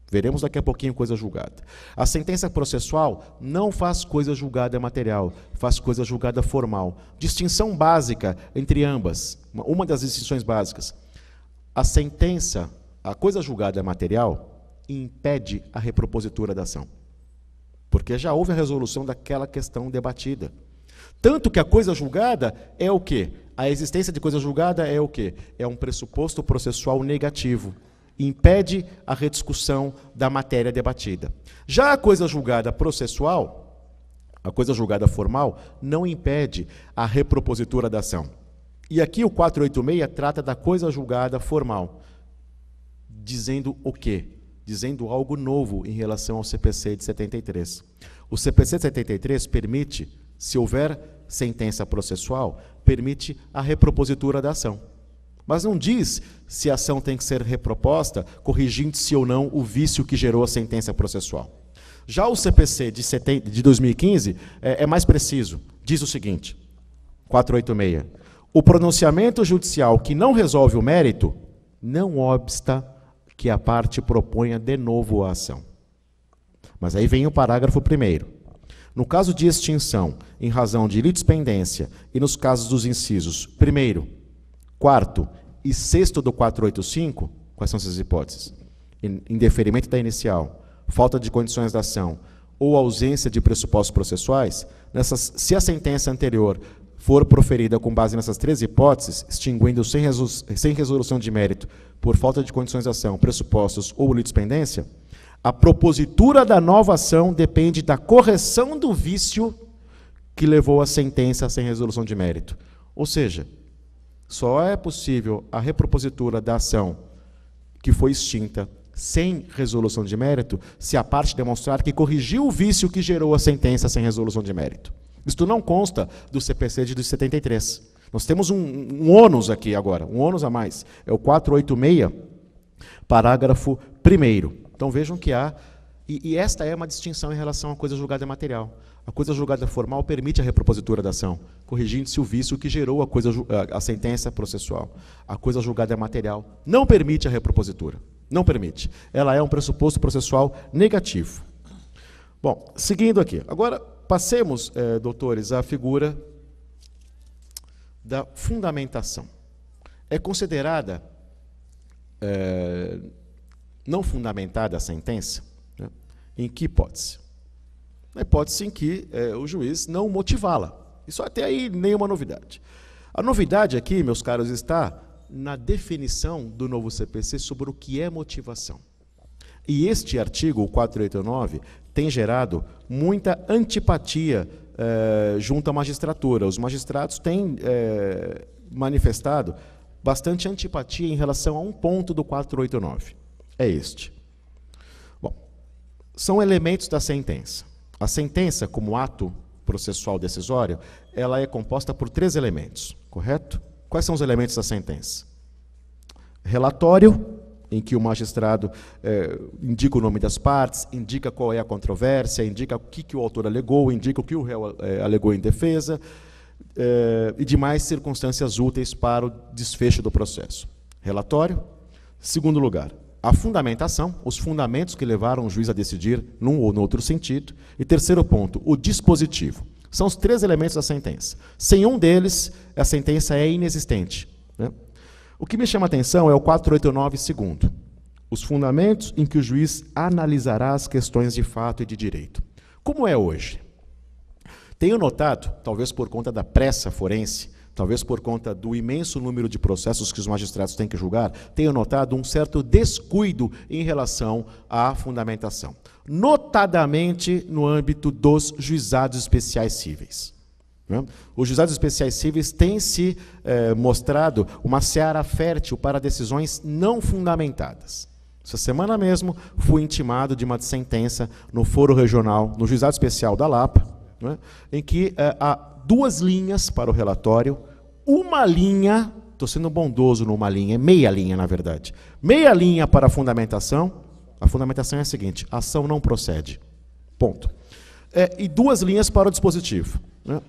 Veremos daqui a pouquinho coisa julgada. A sentença processual não faz coisa julgada material, faz coisa julgada formal. Distinção básica entre ambas, uma das distinções básicas. A sentença, a coisa julgada material, impede a repropositura da ação. Porque já houve a resolução daquela questão debatida. Tanto que a coisa julgada é o quê? A existência de coisa julgada é o quê? É um pressuposto processual negativo. Impede a rediscussão da matéria debatida. Já a coisa julgada processual, a coisa julgada formal, não impede a repropositura da ação. E aqui o 486 trata da coisa julgada formal, dizendo o quê? Dizendo algo novo em relação ao CPC de 73. O CPC de 73 permite, se houver sentença processual permite a repropositura da ação. Mas não diz se a ação tem que ser reproposta, corrigindo-se ou não o vício que gerou a sentença processual. Já o CPC de, 2015 é, é mais preciso. Diz o seguinte: 486. O pronunciamento judicial que não resolve o mérito não obsta que a parte proponha de novo a ação. Mas aí vem o parágrafo primeiro. No caso de extinção, em razão de litispendência, e nos casos dos incisos 1, 4 e 6 do 485, quais são essas hipóteses? Indeferimento da inicial, falta de condições da ação ou ausência de pressupostos processuais, nessas, se a sentença anterior for proferida com base nessas três hipóteses, extinguindo sem, resolução de mérito por falta de condições de ação, pressupostos ou litispendência, a propositura da nova ação depende da correção do vício que levou a sentença sem resolução de mérito. Ou seja, só é possível a repropositura da ação que foi extinta sem resolução de mérito se a parte demonstrar que corrigiu o vício que gerou a sentença sem resolução de mérito. Isto não consta do CPC de 73. Nós temos um, um ônus aqui agora, um ônus a mais. É o 486, parágrafo 1. Então vejam que há. E, e esta é uma distinção em relação à coisa julgada material. A coisa julgada formal permite a repropositura da ação, corrigindo-se o vício que gerou a, coisa, a, sentença processual. A coisa julgada material não permite a repropositura. Não permite. Ela é um pressuposto processual negativo. Bom, seguindo aqui. Agora, passemos, eh, doutores, à figura da fundamentação. É considerada, eh, não fundamentada a sentença? Né? Em que hipótese? Na hipótese em que é, o juiz não motivá-la. Isso até aí nenhuma novidade. A novidade aqui, meus caros, está na definição do novo CPC sobre o que é motivação. E este artigo, o 489, tem gerado muita antipatia é, junto à magistratura. Os magistrados têm é, manifestado bastante antipatia em relação a um ponto do 489 é este. Bom, são elementos da sentença. A sentença, como ato processual decisório, ela é composta por três elementos, correto? Quais são os elementos da sentença? Relatório, em que o magistrado eh, indica o nome das partes, indica qual é a controvérsia, indica o que, que o autor alegou, indica o que o réu eh, alegou em defesa, eh, e demais circunstâncias úteis para o desfecho do processo. Relatório. Segundo lugar, a fundamentação, os fundamentos que levaram o juiz a decidir num ou no outro sentido. E terceiro ponto, o dispositivo. São os três elementos da sentença. Sem um deles, a sentença é inexistente. Né? O que me chama a atenção é o 489 segundo. Os fundamentos em que o juiz analisará as questões de fato e de direito. Como é hoje? Tenho notado, talvez por conta da pressa forense, talvez por conta do imenso número de processos que os magistrados têm que julgar, tenho notado um certo descuido em relação à fundamentação, notadamente no âmbito dos juizados especiais cíveis. Né? Os juizados especiais cíveis têm se eh, mostrado uma seara fértil para decisões não fundamentadas. Essa semana mesmo fui intimado de uma sentença no foro regional, no juizado especial da Lapa, né, em que eh, a duas linhas para o relatório, uma linha, estou sendo bondoso numa linha, é meia linha, na verdade. Meia linha para a fundamentação. A fundamentação é a seguinte: a ação não procede. Ponto. É, e duas linhas para o dispositivo. Né?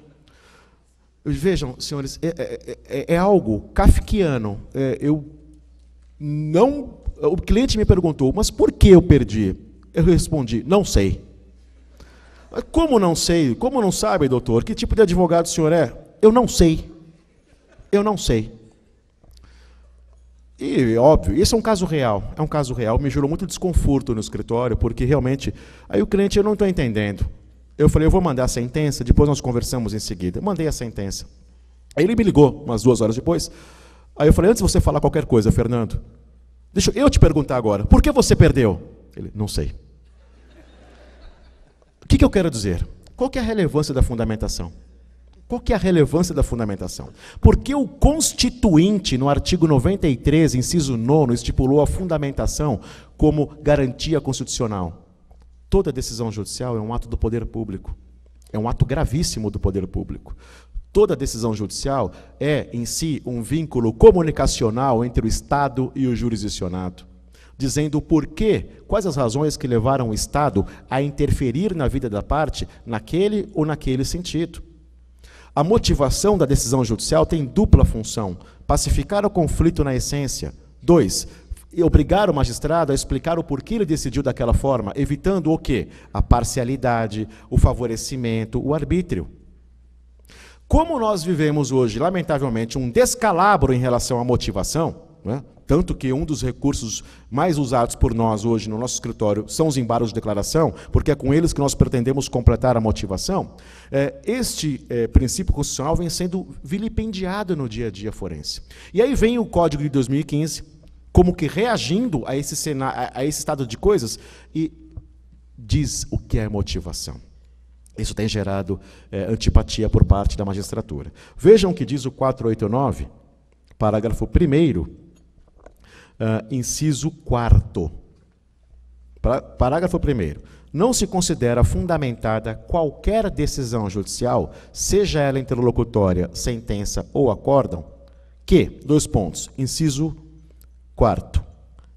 Vejam, senhores, é, é, é, é algo kafkiano. É, eu não. O cliente me perguntou, mas por que eu perdi? Eu respondi, não sei. Mas como não sei? Como não sabe, doutor? Que tipo de advogado o senhor é? Eu não sei. Eu não sei. E, óbvio, isso é um caso real. É um caso real. Me gerou muito desconforto no escritório, porque realmente. Aí o cliente, eu não estou entendendo. Eu falei, eu vou mandar a sentença, depois nós conversamos em seguida. mandei a sentença. Aí ele me ligou, umas duas horas depois. Aí eu falei, antes de você falar qualquer coisa, Fernando, deixa eu te perguntar agora, por que você perdeu? Ele, não sei. O que, que eu quero dizer? Qual que é a relevância da fundamentação? Qual que é a relevância da fundamentação? Porque o constituinte, no artigo 93, inciso 9, estipulou a fundamentação como garantia constitucional. Toda decisão judicial é um ato do poder público. É um ato gravíssimo do poder público. Toda decisão judicial é, em si, um vínculo comunicacional entre o Estado e o jurisdicionado dizendo o porquê, quais as razões que levaram o Estado a interferir na vida da parte naquele ou naquele sentido. A motivação da decisão judicial tem dupla função: pacificar o conflito na essência. Dois, obrigar o magistrado a explicar o porquê ele decidiu daquela forma, evitando o quê? A parcialidade, o favorecimento, o arbítrio. Como nós vivemos hoje, lamentavelmente, um descalabro em relação à motivação, né? Tanto que um dos recursos mais usados por nós hoje no nosso escritório são os embargos de declaração, porque é com eles que nós pretendemos completar a motivação. É, este é, princípio constitucional vem sendo vilipendiado no dia a dia forense. E aí vem o Código de 2015, como que reagindo a esse, cenário, a esse estado de coisas, e diz o que é motivação. Isso tem gerado é, antipatia por parte da magistratura. Vejam o que diz o 489, parágrafo 1 Uh, inciso 4. Parágrafo 1. Não se considera fundamentada qualquer decisão judicial, seja ela interlocutória, sentença ou acórdão, que, dois pontos, inciso 4.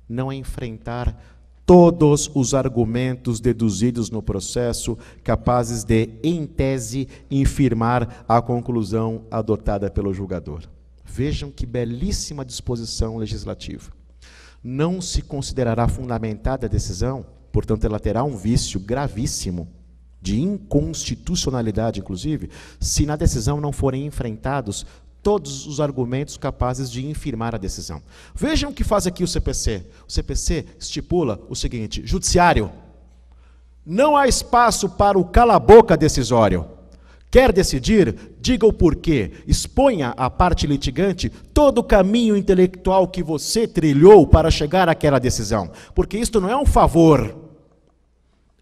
Não enfrentar todos os argumentos deduzidos no processo capazes de, em tese, infirmar a conclusão adotada pelo julgador. Vejam que belíssima disposição legislativa não se considerará fundamentada a decisão, portanto, ela terá um vício gravíssimo de inconstitucionalidade, inclusive, se na decisão não forem enfrentados todos os argumentos capazes de infirmar a decisão. Vejam o que faz aqui o CPC. O CPC estipula o seguinte: judiciário, não há espaço para o cala-boca decisório. Quer decidir? Diga o porquê. Exponha à parte litigante todo o caminho intelectual que você trilhou para chegar àquela decisão. Porque isto não é um favor.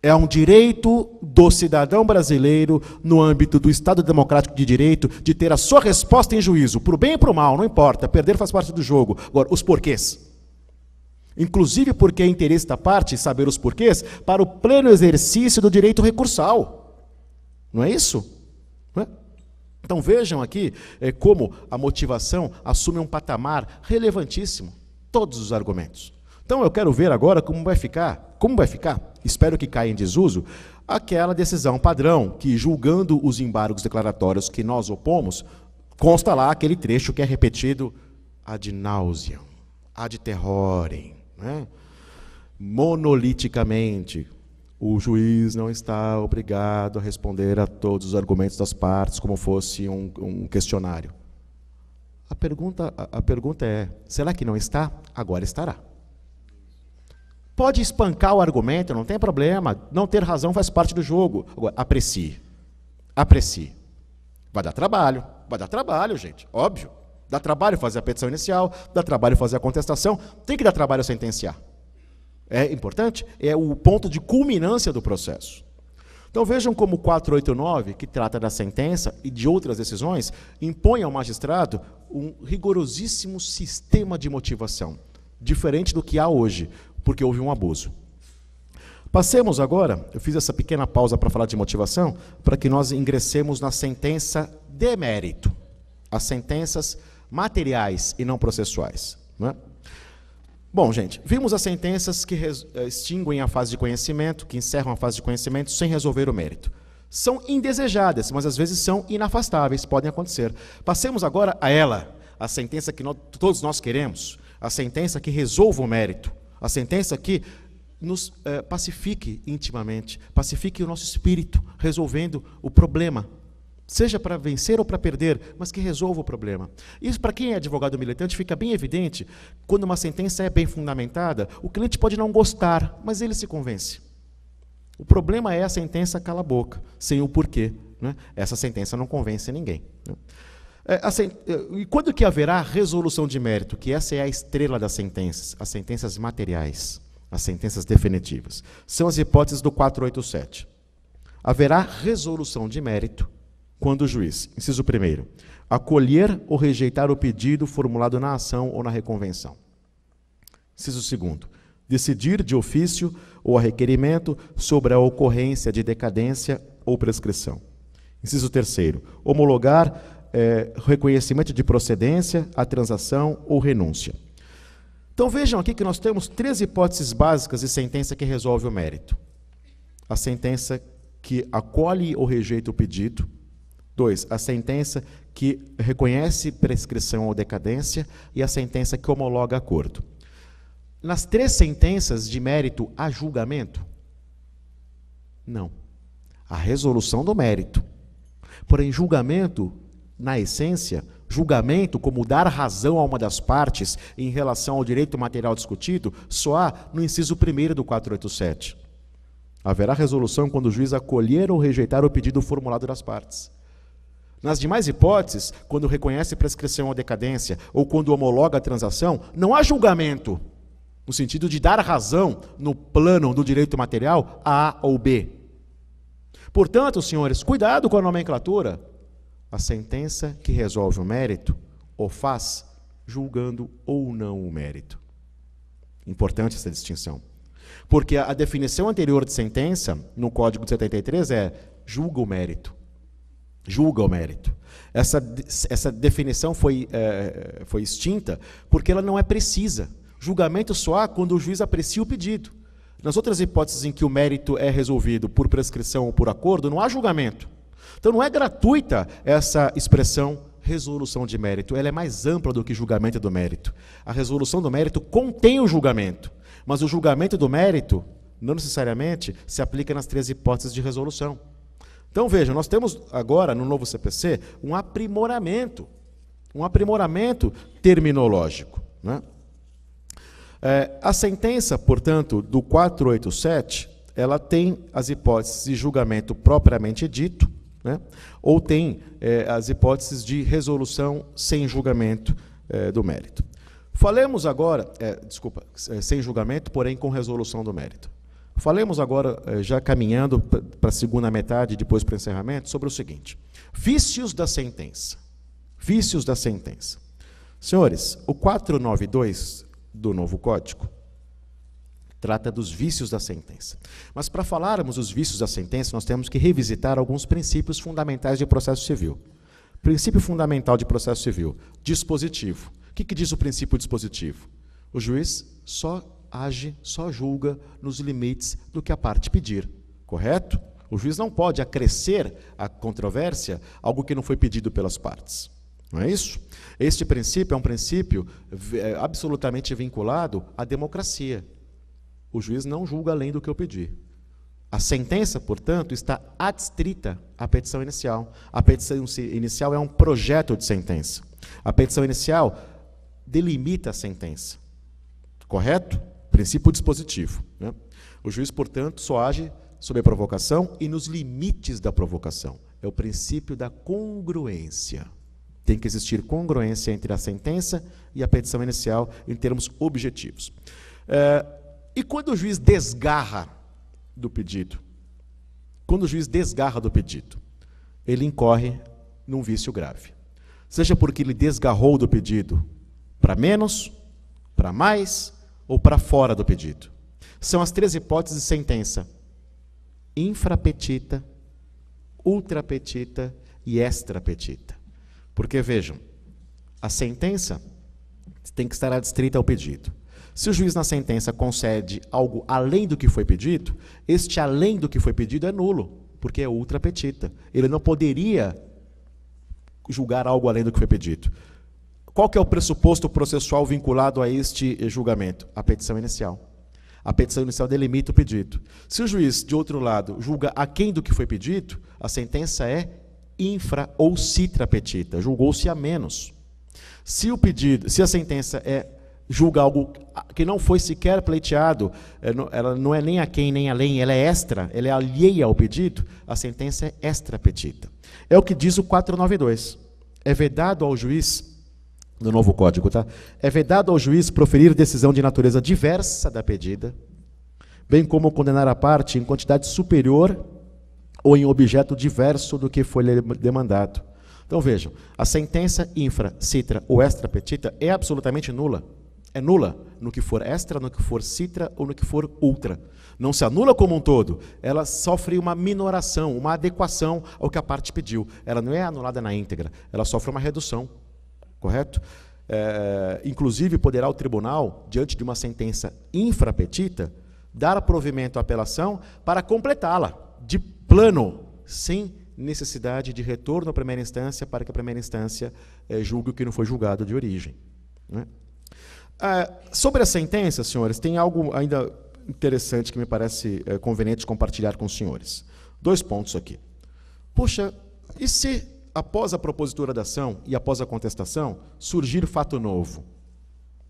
É um direito do cidadão brasileiro, no âmbito do Estado Democrático de Direito, de ter a sua resposta em juízo, para o bem e para o mal, não importa, perder faz parte do jogo. Agora, os porquês. Inclusive porque é interesse da parte saber os porquês para o pleno exercício do direito recursal. Não é isso? Então vejam aqui é, como a motivação assume um patamar relevantíssimo, todos os argumentos. Então eu quero ver agora como vai ficar, como vai ficar, espero que caia em desuso, aquela decisão padrão que, julgando os embargos declaratórios que nós opomos, consta lá aquele trecho que é repetido ad nauseam, ad terrorem, né? monoliticamente, o juiz não está obrigado a responder a todos os argumentos das partes como fosse um, um questionário. A pergunta, a, a pergunta é: será que não está? Agora estará. Pode espancar o argumento, não tem problema. Não ter razão faz parte do jogo. Agora, aprecie. Aprecie. Vai dar trabalho. Vai dar trabalho, gente. Óbvio. Dá trabalho fazer a petição inicial, dá trabalho fazer a contestação. Tem que dar trabalho sentenciar é importante, é o ponto de culminância do processo. Então vejam como 489, que trata da sentença e de outras decisões, impõe ao magistrado um rigorosíssimo sistema de motivação, diferente do que há hoje, porque houve um abuso. Passemos agora, eu fiz essa pequena pausa para falar de motivação, para que nós ingressemos na sentença de mérito, as sentenças materiais e não processuais. Não é? Bom, gente, vimos as sentenças que eh, extinguem a fase de conhecimento, que encerram a fase de conhecimento sem resolver o mérito. São indesejadas, mas às vezes são inafastáveis, podem acontecer. Passemos agora a ela, a sentença que nós, todos nós queremos, a sentença que resolva o mérito, a sentença que nos eh, pacifique intimamente, pacifique o nosso espírito, resolvendo o problema seja para vencer ou para perder, mas que resolva o problema. Isso, para quem é advogado militante, fica bem evidente quando uma sentença é bem fundamentada. O cliente pode não gostar, mas ele se convence. O problema é a sentença cala-boca, sem o porquê. Né? Essa sentença não convence ninguém. Né? É, é, E quando que haverá resolução de mérito? Que essa é a estrela das sentenças, as sentenças materiais, as sentenças definitivas. São as hipóteses do 487. Haverá resolução de mérito quando o juiz, inciso primeiro: acolher ou rejeitar o pedido formulado na ação ou na reconvenção. Inciso segundo: decidir de ofício ou a requerimento sobre a ocorrência de decadência ou prescrição. Inciso terceiro: homologar é, reconhecimento de procedência, a transação ou renúncia. Então vejam aqui que nós temos três hipóteses básicas de sentença que resolve o mérito. A sentença que acolhe ou rejeita o pedido, Dois, a sentença que reconhece prescrição ou decadência e a sentença que homologa acordo. Nas três sentenças de mérito há julgamento? Não. A resolução do mérito. Porém, julgamento, na essência, julgamento como dar razão a uma das partes em relação ao direito material discutido, só há no inciso 1 do 487. Haverá resolução quando o juiz acolher ou rejeitar o pedido formulado das partes. Nas demais hipóteses, quando reconhece prescrição ou decadência, ou quando homologa a transação, não há julgamento, no sentido de dar razão no plano do direito material A ou B. Portanto, senhores, cuidado com a nomenclatura. A sentença que resolve o mérito ou faz, julgando ou não o mérito. Importante essa distinção. Porque a definição anterior de sentença, no Código de 73, é julga o mérito julga o mérito. Essa, essa definição foi, é, foi extinta porque ela não é precisa. Julgamento só há quando o juiz aprecia o pedido. Nas outras hipóteses em que o mérito é resolvido por prescrição ou por acordo, não há julgamento. Então não é gratuita essa expressão resolução de mérito. Ela é mais ampla do que julgamento do mérito. A resolução do mérito contém o julgamento, mas o julgamento do mérito não necessariamente se aplica nas três hipóteses de resolução. Então veja, nós temos agora no novo CPC um aprimoramento, um aprimoramento terminológico. Né? É, a sentença, portanto, do 487, ela tem as hipóteses de julgamento propriamente dito, né? ou tem é, as hipóteses de resolução sem julgamento é, do mérito. Falemos agora, é, desculpa, é, sem julgamento, porém com resolução do mérito. Falemos agora, eh, já caminhando para a segunda metade, depois para o encerramento, sobre o seguinte: vícios da sentença. Vícios da sentença. Senhores, o 492 do novo código trata dos vícios da sentença. Mas para falarmos os vícios da sentença, nós temos que revisitar alguns princípios fundamentais de processo civil. Princípio fundamental de processo civil: dispositivo. O que, que diz o princípio dispositivo? O juiz só age, só julga nos limites do que a parte pedir, correto? O juiz não pode acrescer à controvérsia algo que não foi pedido pelas partes. Não é isso? Este princípio é um princípio eh, absolutamente vinculado à democracia. O juiz não julga além do que eu pedi. A sentença, portanto, está adstrita à petição inicial. A petição inicial é um projeto de sentença. A petição inicial delimita a sentença. Correto? princípio dispositivo. Né? O juiz, portanto, só age sob a provocação e nos limites da provocação. É o princípio da congruência. Tem que existir congruência entre a sentença e a petição inicial em termos objetivos. É, e quando o juiz desgarra do pedido, quando o juiz desgarra do pedido, ele incorre num vício grave. Seja porque ele desgarrou do pedido para menos, para mais, ou para fora do pedido. São as três hipóteses de sentença: infrapetita, ultrapetita e extrapetita. Porque vejam, a sentença tem que estar adstrita ao pedido. Se o juiz na sentença concede algo além do que foi pedido, este além do que foi pedido é nulo, porque é ultrapetita. Ele não poderia julgar algo além do que foi pedido. Qual que é o pressuposto processual vinculado a este julgamento? A petição inicial. A petição inicial delimita o pedido. Se o juiz, de outro lado, julga aquém do que foi pedido, a sentença é infra ou citra petita, julgou-se a menos. Se o pedido, se a sentença é julga algo que não foi sequer pleiteado, é, ela não é nem a quem nem além, ela é extra, ela é alheia ao pedido, a sentença é extra petita. É o que diz o 492. É vedado ao juiz do novo código, tá? É vedado ao juiz proferir decisão de natureza diversa da pedida, bem como condenar a parte em quantidade superior ou em objeto diverso do que foi demandado. Então vejam, a sentença infra, citra ou extra petita é absolutamente nula. É nula no que for extra, no que for citra ou no que for ultra. Não se anula como um todo, ela sofre uma minoração, uma adequação ao que a parte pediu. Ela não é anulada na íntegra, ela sofre uma redução correto? É, é, inclusive, poderá o tribunal, diante de uma sentença infrapetita, dar provimento à apelação para completá-la, de plano, sem necessidade de retorno à primeira instância para que a primeira instância é, julgue o que não foi julgado de origem. Né? É, sobre a sentença, senhores, tem algo ainda interessante que me parece é, conveniente compartilhar com os senhores. Dois pontos aqui. Poxa, e se após a propositura da ação e após a contestação, surgir fato novo.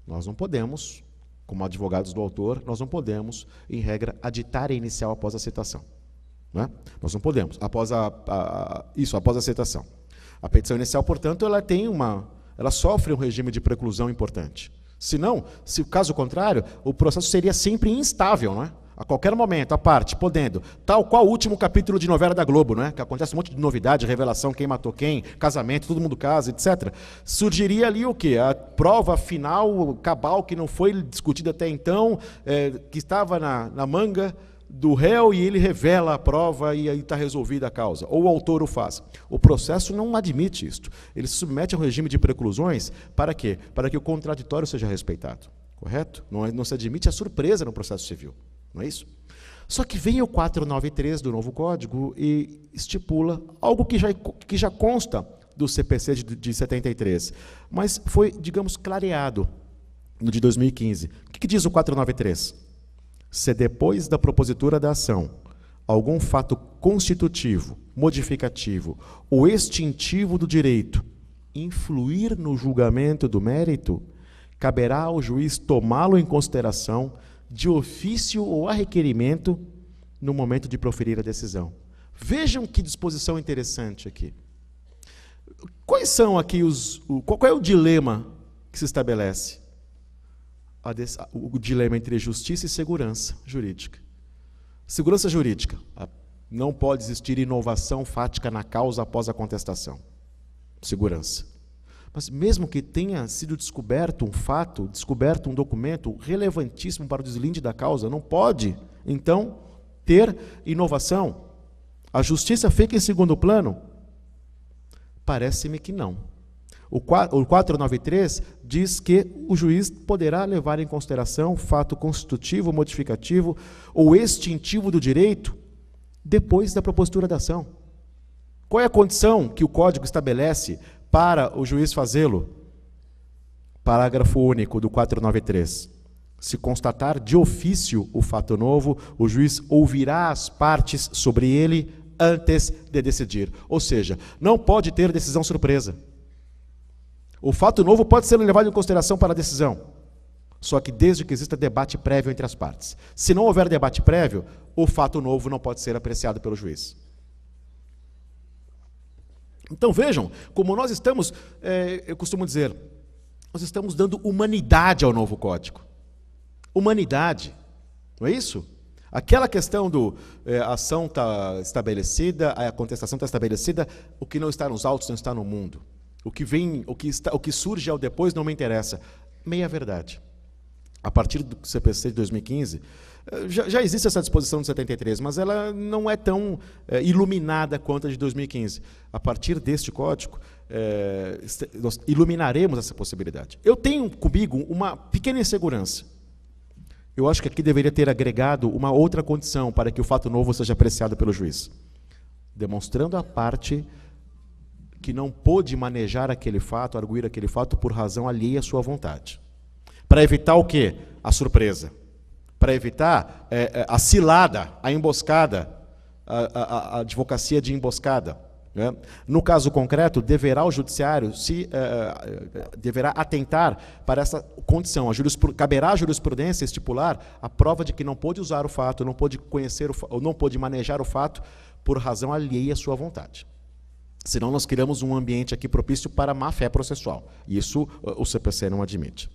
Nós não podemos, como advogados do autor, nós não podemos, em regra, aditar a inicial após a citação. Não é? Nós não podemos, após a, a, isso, após a citação. A petição inicial, portanto, ela tem uma, ela sofre um regime de preclusão importante. Senão, se caso contrário, o processo seria sempre instável, não é? a qualquer momento, à parte, podendo, tal qual o último capítulo de novela da Globo, né, que acontece um monte de novidade, revelação, quem matou quem, casamento, todo mundo casa, etc. Surgiria ali o quê? A prova final, cabal, que não foi discutida até então, é, que estava na, na manga do réu e ele revela a prova e aí está resolvida a causa. Ou o autor o faz. O processo não admite isto. Ele se submete a um regime de preclusões para quê? Para que o contraditório seja respeitado. Correto? Não, é, não se admite a surpresa no processo civil. Não é isso? Só que vem o 493 do novo código e estipula algo que já, que já consta do CPC de, de 73, mas foi, digamos, clareado no de 2015. O que, que diz o 493? Se depois da propositura da ação algum fato constitutivo, modificativo ou extintivo do direito influir no julgamento do mérito, caberá ao juiz tomá-lo em consideração de ofício ou a requerimento no momento de proferir a decisão. Vejam que disposição interessante aqui. Quais são aqui os. O, qual é o dilema que se estabelece? o dilema entre justiça e segurança jurídica. Segurança jurídica. Ah, não pode existir inovação fática na causa após a contestação. Segurança. Mas mesmo que tenha sido descoberto um fato, descoberto um documento relevantíssimo para o deslinde da causa, não pode, então, ter inovação. A justiça fica em segundo plano? Parece-me que não. O 493 diz que o juiz poderá levar em consideração fato constitutivo, modificativo ou extintivo do direito depois da propositura da ação. Qual é a condição que o código estabelece para o juiz fazê-lo. Parágrafo único do 493. Se constatar de ofício o fato novo, o juiz ouvirá as partes sobre ele antes de decidir. Ou seja, não pode ter decisão surpresa. O fato novo pode ser levado em consideração para a decisão, só que desde que exista debate prévio entre as partes. Se não houver debate prévio, o fato novo não pode ser apreciado pelo juiz. Então vejam, como nós estamos, é, eu costumo dizer, nós estamos dando humanidade ao novo código. Humanidade, não é isso? Aquela questão do é, a ação está estabelecida, a contestação está estabelecida, o que não está nos autos não está no mundo. O que vem, o que, está, o que surge ao depois não me interessa. Meia verdade. A partir do CPC de 2015, já, já, existe essa disposição de 73, mas ela não é tão é, iluminada quanto a de 2015. A partir deste código, é, nós iluminaremos essa possibilidade. Eu tenho comigo uma pequena insegurança. Eu acho que aqui deveria ter agregado uma outra condição para que o fato novo seja apreciado pelo juiz. Demonstrando a parte que não pôde manejar aquele fato, arguir aquele fato por razão alheia à sua vontade. Para evitar o quê? A surpresa para evitar é, é, a cilada, a emboscada, a, a, a advocacia de emboscada. Né? No caso concreto, deverá o judiciário se é, é, é deverá atentar para essa condição. A caberá à jurisprudência estipular a prova de que não pôde usar o fato, não pôde conhecer ou não pôde manejar o fato por razão alheia à sua vontade. Senão nós criamos um ambiente aqui propício para má fé processual. Isso o CPC não admite.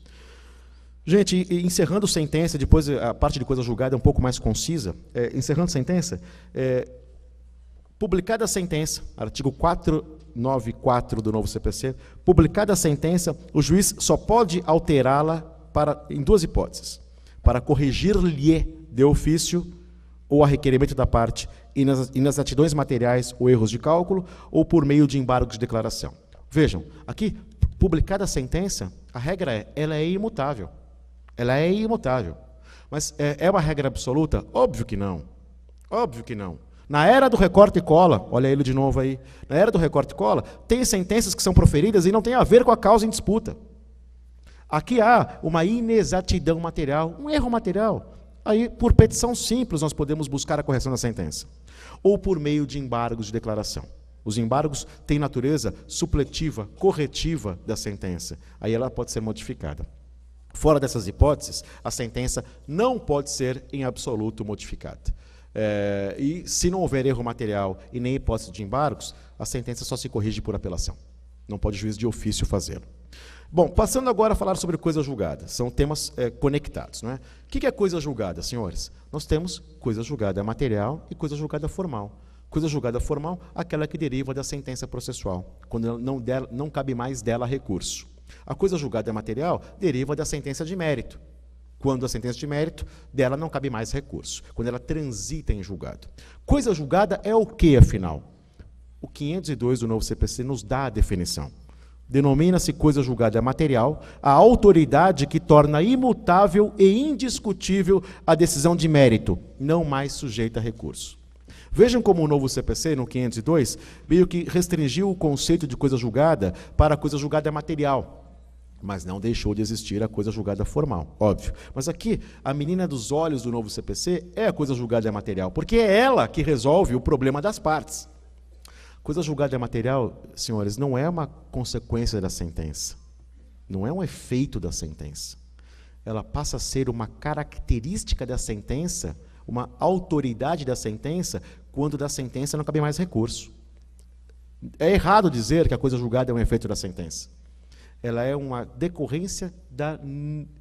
Gente, encerrando sentença, depois eh, a parte de coisa julgada é um pouco mais concisa. É, encerrando sentença, é, publicada a sentença, artigo 494 do novo CPC, publicada a sentença, o juiz só pode alterá-la para em duas hipóteses: para corrigir-lhe de ofício ou a requerimento da parte e nas atidões materiais ou erros de cálculo ou por meio de embargo de declaração. Vejam, aqui publicada a sentença, a regra é ela é imutável. Ela é imutável. Mas é, é, uma regra absoluta? Óbvio que não. Óbvio que não. Na era do recorte e cola, olha ele de novo aí. Na era do recorte e cola, tem sentenças que são proferidas e não tem a ver com a causa em disputa. Aqui há uma inexatidão material, um erro material. Aí, por petição simples, nós podemos buscar a correção da sentença. Ou por meio de embargos de declaração. Os embargos têm natureza supletiva, corretiva da sentença. Aí ela pode ser modificada. Fora dessas hipóteses, a sentença não pode ser em absoluto modificada. É, e se não houver erro material e nem hipótese de embargos, a sentença só se corrige por apelação. Não pode juiz de ofício fazê-lo. Bom, passando agora a falar sobre coisa julgada. São temas é, conectados. Não é? O que é coisa julgada, senhores? Nós temos coisa julgada material e coisa julgada formal. Coisa julgada formal, aquela que deriva da sentença processual, quando não, não cabe mais dela recurso. A coisa julgada material deriva da sentença de mérito. Quando a sentença de mérito dela não cabe mais recurso, quando ela transita em julgado. Coisa julgada é o que, afinal? O 502 do novo CPC nos dá a definição. Denomina-se coisa julgada material a autoridade que torna imutável e indiscutível a decisão de mérito, não mais sujeita a recurso. Vejam como o novo CPC, no 502, meio que restringiu o conceito de coisa julgada para coisa julgada material mas não deixou de existir a coisa julgada formal, óbvio. Mas aqui, a menina dos olhos do novo CPC é a coisa julgada material, porque é ela que resolve o problema das partes. Coisa julgada material, senhores, não é uma consequência da sentença, não é um efeito da sentença. Ela passa a ser uma característica da sentença, uma autoridade da sentença, quando da sentença não cabe mais recurso. É errado dizer que a coisa julgada é um efeito da sentença. Ela é uma decorrência da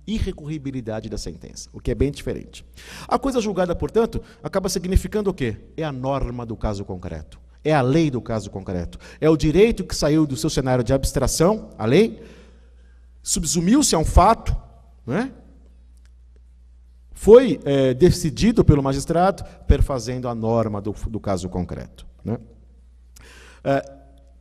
irrecorribilidade da sentença, o que é bem diferente. A coisa julgada, portanto, acaba significando o quê? É a norma do caso concreto. É a lei do caso concreto. É o direito que saiu do seu cenário de abstração, a lei, subsumiu-se a um fato, não é? foi é, decidido pelo magistrado, perfazendo a norma do, do caso concreto. Né? É,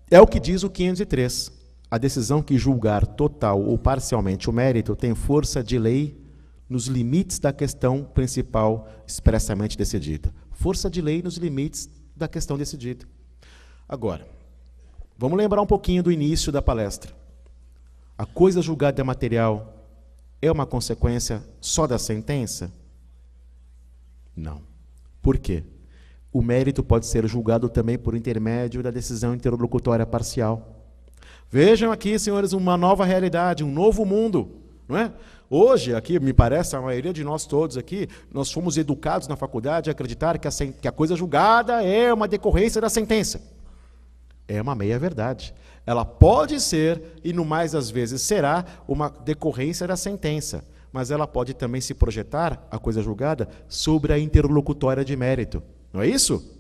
é o que diz o 503. A decisão que julgar total ou parcialmente o mérito tem força de lei nos limites da questão principal expressamente decidida. Força de lei nos limites da questão decidida. Agora, vamos lembrar um pouquinho do início da palestra. A coisa julgada é material, é uma consequência só da sentença? Não. Por quê? O mérito pode ser julgado também por intermédio da decisão interlocutória parcial. Vejam aqui, senhores, uma nova realidade, um novo mundo, não é? Hoje, aqui, me parece, a maioria de nós todos aqui, nós fomos educados na faculdade a acreditar que a, que a coisa julgada é uma decorrência da sentença. É uma meia-verdade. Ela pode ser, e no mais das vezes será, uma decorrência da sentença, mas ela pode também se projetar, a coisa julgada, sobre a interlocutória de mérito. Não é isso?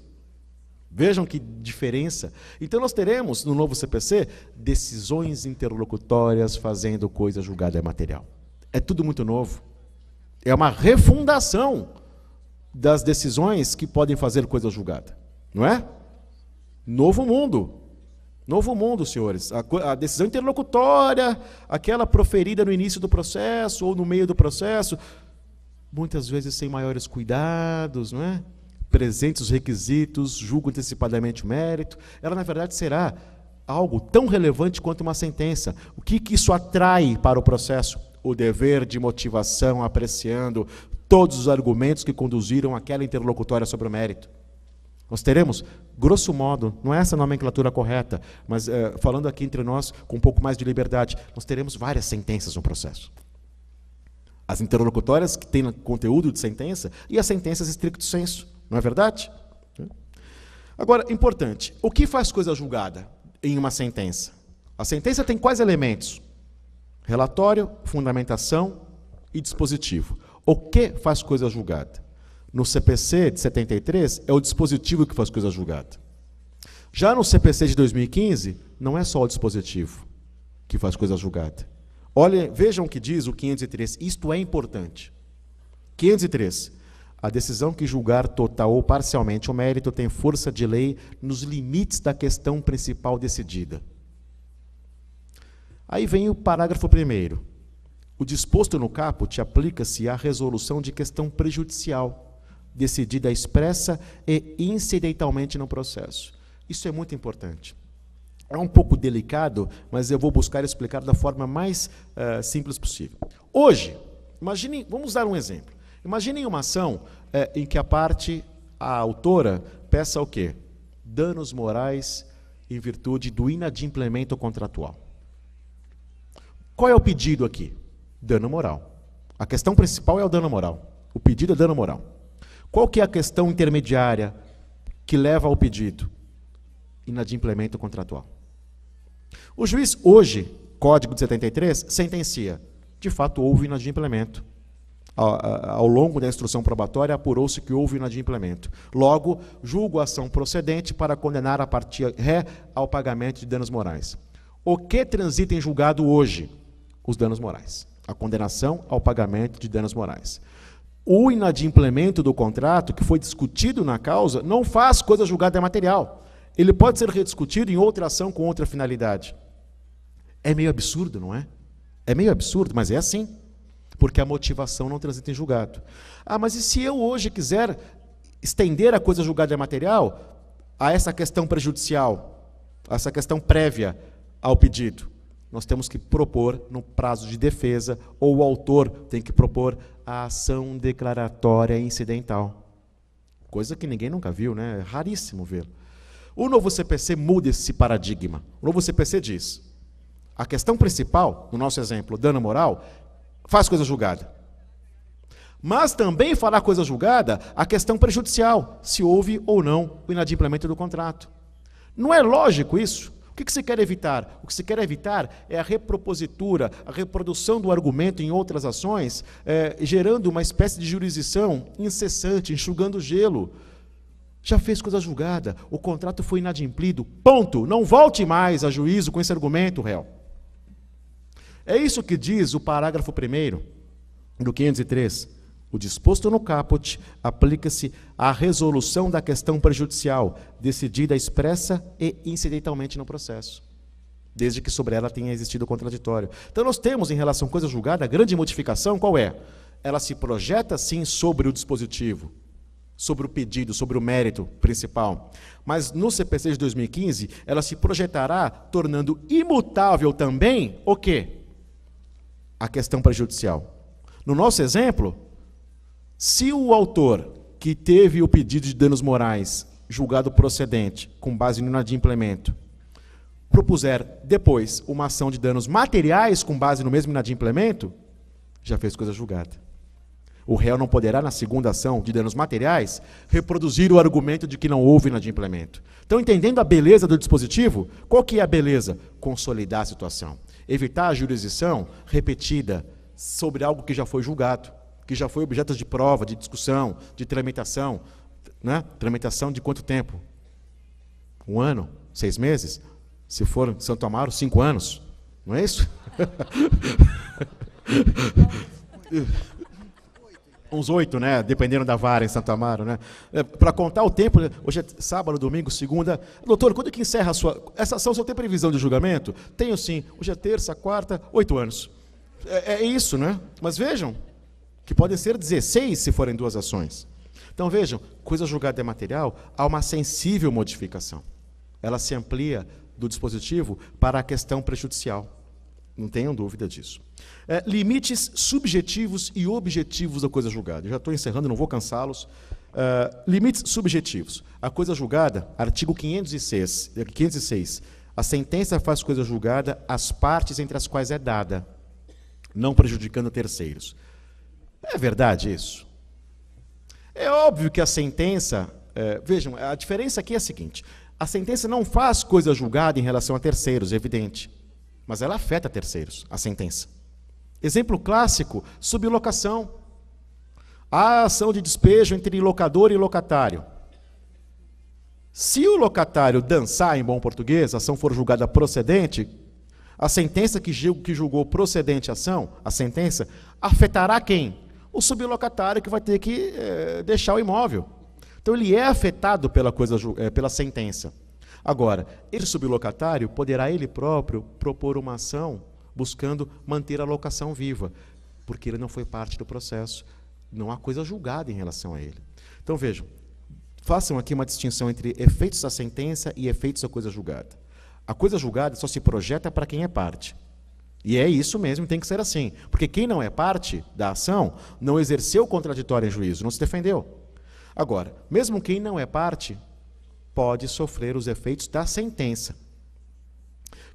Vejam que diferença. Então, nós teremos no novo CPC decisões interlocutórias fazendo coisa julgada é material. É tudo muito novo. É uma refundação das decisões que podem fazer coisa julgada. Não é? Novo mundo. Novo mundo, senhores. A, a, decisão interlocutória, aquela proferida no início do processo ou no meio do processo, muitas vezes sem maiores cuidados, não é? Presentes os requisitos, julgo antecipadamente o mérito. Ela, na verdade, será algo tão relevante quanto uma sentença. O que, que isso atrai para o processo? O dever de motivação, apreciando todos os argumentos que conduziram aquela interlocutória sobre o mérito. Nós teremos grosso modo, não é essa a nomenclatura correta, mas é, falando aqui entre nós com um pouco mais de liberdade, nós teremos várias sentenças no processo. As interlocutórias que têm conteúdo de sentença e as sentenças estricto senso, não é verdade? Agora, importante, o que faz coisa julgada em uma sentença? A sentença tem quais elementos? Relatório, fundamentação e dispositivo. O que faz coisa julgada? No CPC de 73, é o dispositivo que faz coisa julgada. Já no CPC de 2015, não é só o dispositivo que faz coisa julgada. Olha, vejam o que diz o 503, isto é importante. 503. A decisão que julgar total ou parcialmente o mérito tem força de lei nos limites da questão principal decidida. Aí vem o parágrafo primeiro. O disposto no caput aplica-se à resolução de questão prejudicial decidida expressa e incidentalmente no processo. Isso é muito importante. É um pouco delicado, mas eu vou buscar explicar da forma mais uh, simples possível. Hoje, imagine, vamos dar um exemplo. Imaginem uma ação uh, em que a parte, a autora, peça o quê? Danos morais em virtude do inadimplemento contratual. Qual é o pedido aqui? Dano moral. A questão principal é o dano moral. O pedido é dano moral. Qual que é a questão intermediária que leva ao pedido? Inadimplemento contratual. O juiz hoje, Código de 73, sentencia. De fato, houve inadimplemento. Ao, longo da instrução probatória, apurou-se que houve inadimplemento. Logo, julgo a ação procedente para condenar a partir ré ao pagamento de danos morais. O que transita em julgado hoje? Os danos morais. A condenação ao pagamento de danos morais. O inadimplemento do contrato, que foi discutido na causa, não faz coisa julgada é material. Ele pode ser rediscutido em outra ação com outra finalidade. É meio absurdo, não é? É meio absurdo, mas é assim. Porque a motivação não transita em julgado. Ah, mas e se eu hoje quiser estender a coisa julgada é material a essa questão prejudicial, a essa questão prévia ao pedido? Nós temos que propor no prazo de defesa, ou o autor tem que propor a ação declaratória incidental. Coisa que ninguém nunca viu, né? É raríssimo vê-lo. O novo CPC muda esse paradigma. O novo CPC diz: a questão principal, no nosso exemplo, dano moral, faz coisa julgada. Mas também fará coisa julgada a questão prejudicial, se houve ou não o inadimplemento do contrato. Não é lógico isso? que, que se quer evitar? O que se quer evitar é a repropositura, a reprodução do argumento em outras ações, é, gerando uma espécie de jurisdição incessante, enxugando gelo. Já fez coisa julgada, o contrato foi inadimplido, ponto. Não volte mais a juízo com esse argumento, réu. É isso que diz o parágrafo 1 do 503. O disposto no caput aplica-se à resolução da questão prejudicial, decidida expressa e incidentalmente no processo, desde que sobre ela tenha existido contraditório. Então, nós temos, em relação à coisa julgada, a grande modificação qual é? Ela se projeta, sim, sobre o dispositivo, sobre o pedido, sobre o mérito principal. Mas no CPC de 2015, ela se projetará tornando imutável também o quê? A questão prejudicial. No nosso exemplo, se o autor que teve o pedido de danos morais julgado procedente com base no inadimplemento propuser depois uma ação de danos materiais com base no mesmo inadimplemento, já fez coisa julgada. O réu não poderá, na segunda ação de danos materiais, reproduzir o argumento de que não houve inadimplemento. Então, entendendo a beleza do dispositivo, qual que é a beleza? Consolidar a situação. Evitar a jurisdição repetida sobre algo que já foi julgado que já foi objeto de prova, de discussão, de tramitação. Né? Tramitação de quanto tempo? Um ano? Seis meses? Se for em Santo Amaro, cinco anos. Não é isso? Uns oito, né? Dependendo da vara em Santo Amaro, né? É, Para contar o tempo, né? hoje é sábado, domingo, segunda. Doutor, quando é que encerra a sua. Essa ação só tem previsão de julgamento? Tenho sim. Hoje é terça, quarta, oito anos. É, é isso, né? Mas vejam, que podem ser 16 se forem duas ações. Então vejam, coisa julgada é material, há uma sensível modificação. Ela se amplia do dispositivo para a questão prejudicial. Não tenham dúvida disso. É, limites subjetivos e objetivos da coisa julgada. Eu já estou encerrando, não vou cansá-los. É, limites subjetivos. A coisa julgada, artigo 506, 506. É, a sentença faz coisa julgada às partes entre as quais é dada, não prejudicando terceiros. É verdade isso? É óbvio que a sentença. É, vejam, a diferença aqui é a seguinte: a sentença não faz coisa julgada em relação a terceiros, é evidente, mas ela afeta terceiros, a sentença. Exemplo clássico: sublocação. Há ação de despejo entre locador e locatário. Se o locatário dançar em bom português, a ação for julgada procedente, a sentença que julgou procedente a ação, a sentença, afetará quem? o sublocatário que vai ter que é, deixar o imóvel. Então ele é afetado pela, coisa, é, pela sentença. Agora, esse sublocatário poderá ele próprio propor uma ação buscando manter a locação viva, porque ele não foi parte do processo, não há coisa julgada em relação a ele. Então vejam, façam aqui uma distinção entre efeitos da sentença e efeitos da coisa julgada. A coisa julgada só se projeta para quem é parte. E é isso mesmo, tem que ser assim. Porque quem não é parte da ação não exerceu contraditório em juízo, não se defendeu. Agora, mesmo quem não é parte pode sofrer os efeitos da sentença.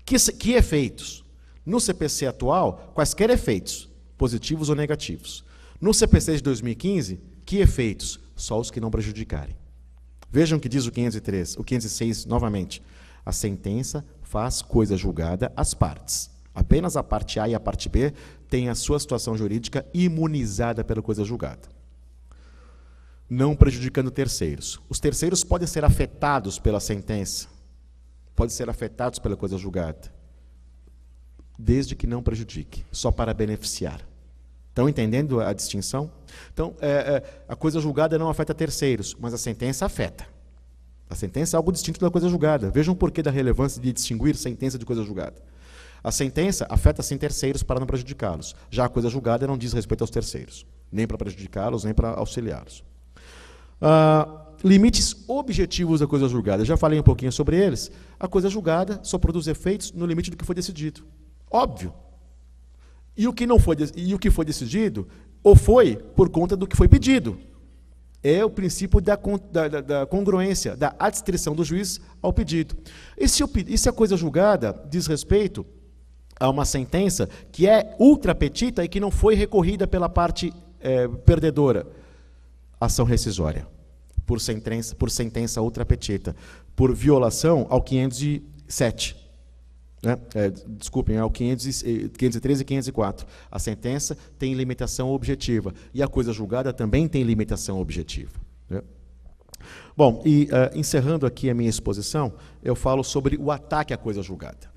Que, que efeitos? No CPC atual, quaisquer efeitos, positivos ou negativos. No CPC de 2015, que efeitos? Só os que não prejudicarem. Vejam o que diz o 503, o 506 novamente. A sentença faz coisa julgada às partes. Apenas a parte A e a parte B têm a sua situação jurídica imunizada pela coisa julgada. Não prejudicando terceiros. Os terceiros podem ser afetados pela sentença, podem ser afetados pela coisa julgada, desde que não prejudique, só para beneficiar. Estão entendendo a distinção? Então, é, é, a coisa julgada não afeta terceiros, mas a sentença afeta. A sentença é algo distinto da coisa julgada. Vejam o porquê da relevância de distinguir sentença de coisa julgada. A sentença afeta sim terceiros para não prejudicá-los. Já a coisa julgada não diz respeito aos terceiros, nem para prejudicá-los, nem para auxiliá-los. Uh, limites objetivos da coisa julgada. já falei um pouquinho sobre eles. A coisa julgada só produz efeitos no limite do que foi decidido. Óbvio. E o que não foi e o que foi decidido ou foi por conta do que foi pedido. É o princípio da, da, da congruência, da adstrição do juiz ao pedido. E se, e se a coisa julgada diz respeito a uma sentença que é ultra petita e que não foi recorrida pela parte é, perdedora. Ação rescisória, por sentença, por sentença ultra petita, por violação ao 507. Né? É, desculpem, ao 500, 513 e 504. Eh, a sentença tem limitação objetiva e a coisa julgada também tem limitação objetiva. Né? Bom, e uh, encerrando aqui a minha exposição, eu falo sobre o ataque à coisa julgada.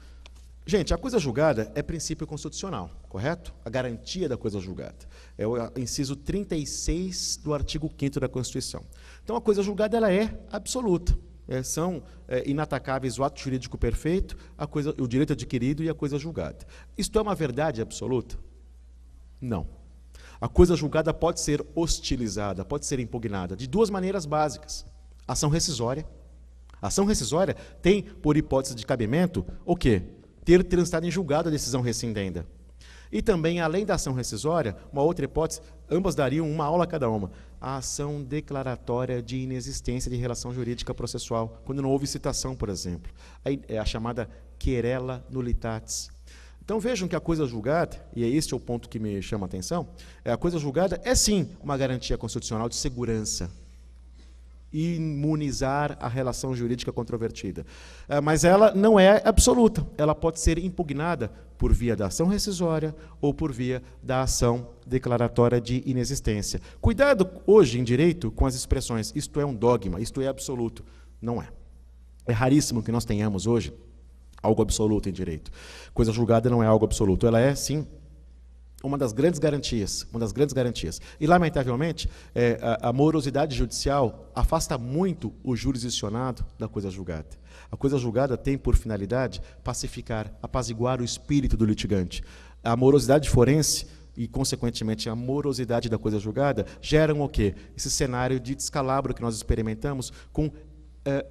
Gente, a coisa julgada é princípio constitucional, correto? A garantia da coisa julgada. É o inciso 36 do artigo 5 da Constituição. Então, a coisa julgada ela é absoluta. É, são é, inatacáveis o ato jurídico perfeito, a coisa, o direito adquirido e a coisa julgada. Isto é uma verdade absoluta? Não. A coisa julgada pode ser hostilizada, pode ser impugnada, de duas maneiras básicas: ação rescisória. ação rescisória tem, por hipótese de cabimento, o quê? ter transitado em julgado a decisão rescindenda. E também, além da ação rescisória, uma outra hipótese, ambas dariam uma aula cada uma. A ação declaratória de inexistência de relação jurídica processual, quando não houve citação, por exemplo. A, é a chamada querela nullitatis. Então vejam que a coisa julgada, e é este é o ponto que me chama a atenção, é a coisa julgada é sim uma garantia constitucional de segurança imunizar a relação jurídica controvertida. É, mas ela não é absoluta, ela pode ser impugnada por via da ação rescisória ou por via da ação declaratória de inexistência. Cuidado hoje em direito com as expressões isto é um dogma, isto é absoluto. Não é. É raríssimo que nós tenhamos hoje algo absoluto em direito. Coisa julgada não é algo absoluto, ela é sim uma das grandes garantias, uma das grandes garantias. E lamentavelmente, é, a, a morosidade judicial afasta muito o jurisdicionado da coisa julgada. A coisa julgada tem por finalidade pacificar, apaziguar o espírito do litigante. A morosidade forense e, consequentemente, a morosidade da coisa julgada geram o quê? Esse cenário de descalabro que nós experimentamos com é,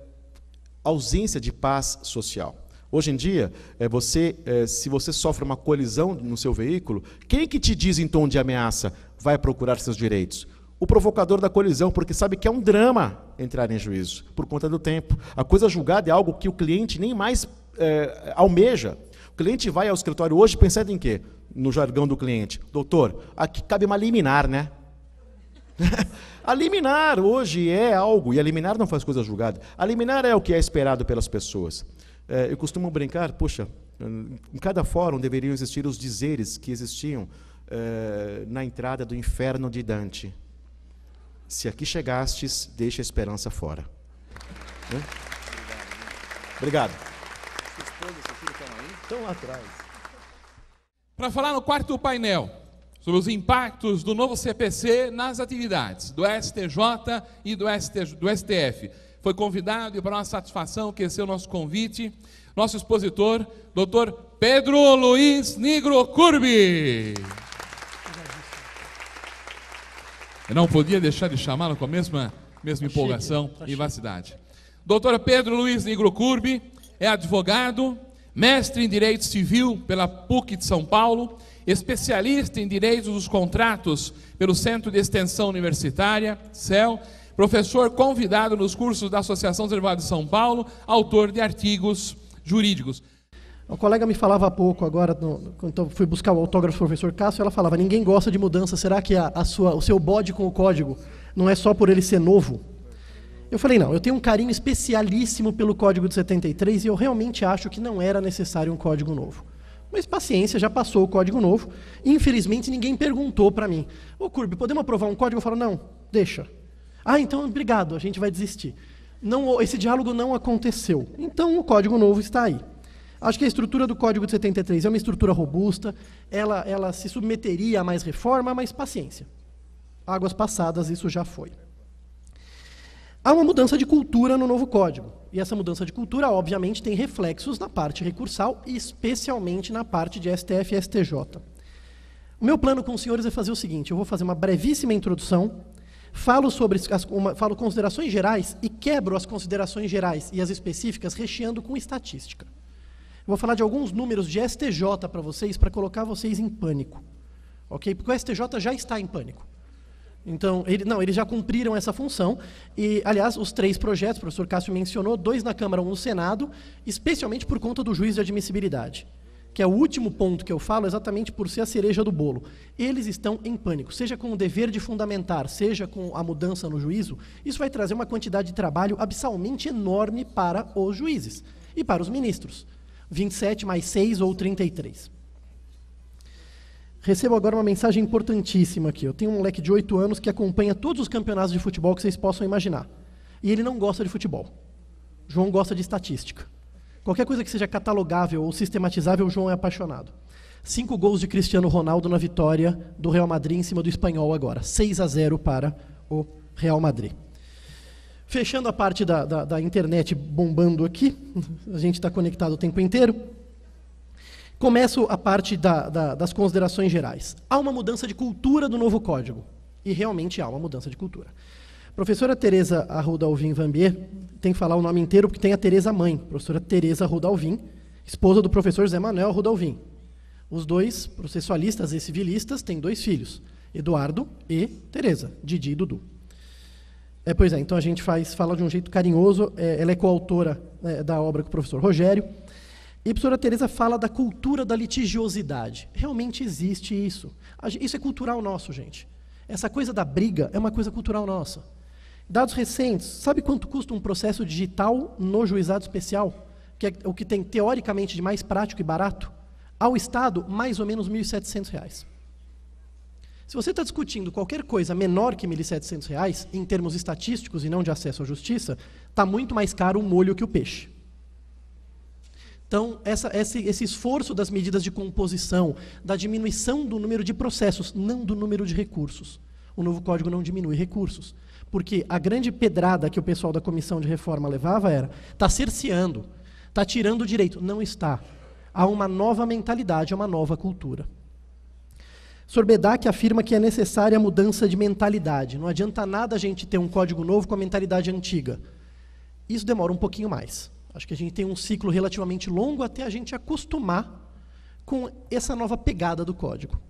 ausência de paz social. Hoje em dia, é você, é, se você sofre uma colisão no seu veículo, quem que te diz em tom de ameaça vai procurar seus direitos? O provocador da colisão, porque sabe que é um drama entrar em juízo, por conta do tempo. A coisa julgada é algo que o cliente nem mais é, almeja. O cliente vai ao escritório hoje pensando em quê? No jargão do cliente. Doutor, aqui cabe uma liminar, né? A liminar hoje é algo, e a liminar não faz coisa julgada. A liminar é o que é esperado pelas pessoas. Eh, eu costumo brincar, poxa, eh, em cada fórum deveriam existir os dizeres que existiam eh, na entrada do inferno de Dante. Se aqui chegastes, deixa a esperança fora. Né? Obrigado. Estão lá atrás. Para falar no quarto painel sobre os impactos do novo CPC nas atividades do STJ e do, ST, do STF foi convidado e para nossa satisfação é o nosso convite, nosso expositor, Dr. Pedro Luiz Nigro Curbi. Eu não podia deixar de chamá-lo com a mesma, mesma tá empolgação tá e vacidade. Doutor Pedro Luiz Nigro Curbi é advogado, mestre em Direito Civil pela PUC de São Paulo, especialista em Direitos dos Contratos pelo Centro de Extensão Universitária, CEL, professor convidado nos cursos da Associação dos Advogados de São Paulo, autor de artigos jurídicos. O colega me falava há pouco, agora, no, quando eu fui buscar o autógrafo do professor Cássio, ela falava: ninguém gosta de mudança, será que a, a sua, o seu bode com o código não é só por ele ser novo? Eu falei: não, eu tenho um carinho especialíssimo pelo código de 73 e eu realmente acho que não era necessário um código novo. Mas paciência, já passou o código novo. Infelizmente, ninguém perguntou para mim: Ô, Curbe podemos aprovar um código? Eu falo: não, deixa. Ah, então obrigado, a gente vai desistir. Não, esse diálogo não aconteceu. Então o código novo está aí. Acho que a estrutura do Código de 73 é uma estrutura robusta, ela, ela se submeteria a mais reforma, mas paciência. Águas passadas, isso já foi. Há uma mudança de cultura no novo código. E essa mudança de cultura, obviamente, tem reflexos na parte recursal, especialmente na parte de STF e STJ. O meu plano com os senhores é fazer o seguinte: eu vou fazer uma brevíssima introdução Falo, sobre as, uma, falo considerações gerais e quebro as considerações gerais e as específicas recheando com estatística. vou falar de alguns números de STJ para vocês, para colocar vocês em pânico. Ok? Porque o STJ já está em pânico. Então, ele, não, eles já cumpriram essa função. E, aliás, os três projetos, o professor Cássio mencionou, dois na Câmara, um no Senado, especialmente por conta do juiz de admissibilidade que é o último ponto que eu falo, exatamente por ser a cereja do bolo. Eles estão em pânico, seja com o dever de fundamentar, seja com a mudança no juízo, isso vai trazer uma quantidade de trabalho absalmente enorme para os juízes e para os ministros. 27 mais 6 ou 33. Recebo agora uma mensagem importantíssima aqui. Eu tenho um moleque de 8 anos que acompanha todos os campeonatos de futebol que vocês possam imaginar. E ele não gosta de futebol. João gosta de estatística. Qualquer coisa que seja catalogável ou sistematizável, o João é apaixonado. Cinco gols de Cristiano Ronaldo na vitória do Real Madrid em cima do Espanhol agora. 6 a 0 para o Real Madrid. Fechando a parte da, da, da internet bombando aqui, a gente está conectado o tempo inteiro. Começo a parte da, das considerações gerais. Há uma mudança de cultura do novo código. E realmente há uma mudança de cultura. Professora Tereza Arrudalvin Vambier, tem que falar o nome inteiro porque tem a Tereza mãe, professora Tereza Arrudalvin, esposa do professor Zé Manuel Arrudalvin. Os dois, processualistas e civilistas, têm dois filhos, Eduardo e Tereza, Didi e Dudu. É, pois é, então a gente faz, fala de um jeito carinhoso, é, ela é coautora é, da obra com o professor Rogério. E a professora Tereza fala da cultura da litigiosidade. Realmente existe isso. Isso é cultural nosso, gente. Essa coisa da briga é uma coisa cultural nossa. Dados recentes, sabe quanto custa um processo digital no juizado especial? Que é o que tem teoricamente de mais prático e barato? Ao Estado, mais ou menos R$ 1.700. Se você está discutindo qualquer coisa menor que R$ 1.700, em termos estatísticos e não de acesso à justiça, está muito mais caro o molho que o peixe. Então, essa, esse, esse esforço das medidas de composição, da diminuição do número de processos, não do número de recursos. O novo código não diminui recursos porque a grande pedrada que o pessoal da comissão de reforma levava era: está cerceando, está tirando o direito. Não está. Há uma nova mentalidade, uma nova cultura. Sorbedak afirma que é necessária a mudança de mentalidade. Não adianta nada a gente ter um código novo com a mentalidade antiga. Isso demora um pouquinho mais. Acho que a gente tem um ciclo relativamente longo até a gente acostumar com essa nova pegada do código.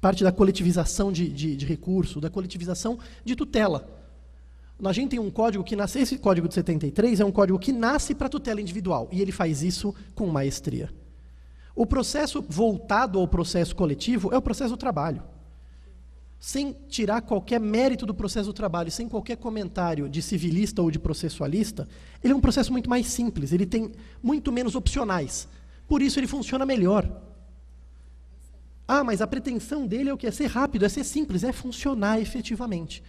Parte da coletivização de, de, de recurso, da coletivização de tutela. A gente tem um código que nasce, esse código de 73 é um código que nasce para tutela individual, e ele faz isso com maestria. O processo voltado ao processo coletivo é o processo do trabalho. Sem tirar qualquer mérito do processo do trabalho, sem qualquer comentário de civilista ou de processualista, ele é um processo muito mais simples, ele tem muito menos opcionais. Por isso ele funciona melhor. Ah, mas a pretensão dele é o que? É ser rápido, é ser simples, é funcionar efetivamente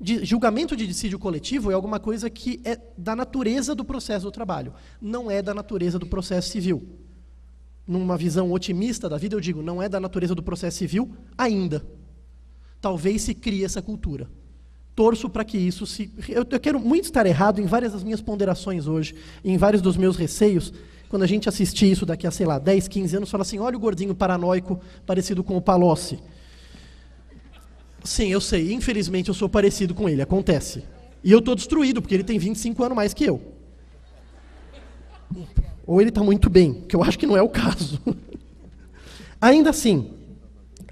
de julgamento de dissídio coletivo é alguma coisa que é da natureza do processo do trabalho, não é da natureza do processo civil. Numa visão otimista da vida, eu digo, não é da natureza do processo civil ainda. Talvez se crie essa cultura. Torço para que isso se. Eu, eu quero muito estar errado em várias das minhas ponderações hoje, em vários dos meus receios, quando a gente assistir isso daqui a, sei lá, 10, 15 anos, fala assim: olha o gordinho paranoico parecido com o Palocci. Sim, eu sei. Infelizmente eu sou parecido com ele, acontece. E eu tô destruído, porque ele tem 25 anos mais que eu. Ou ele está muito bem, que eu acho que não é o caso. Ainda assim,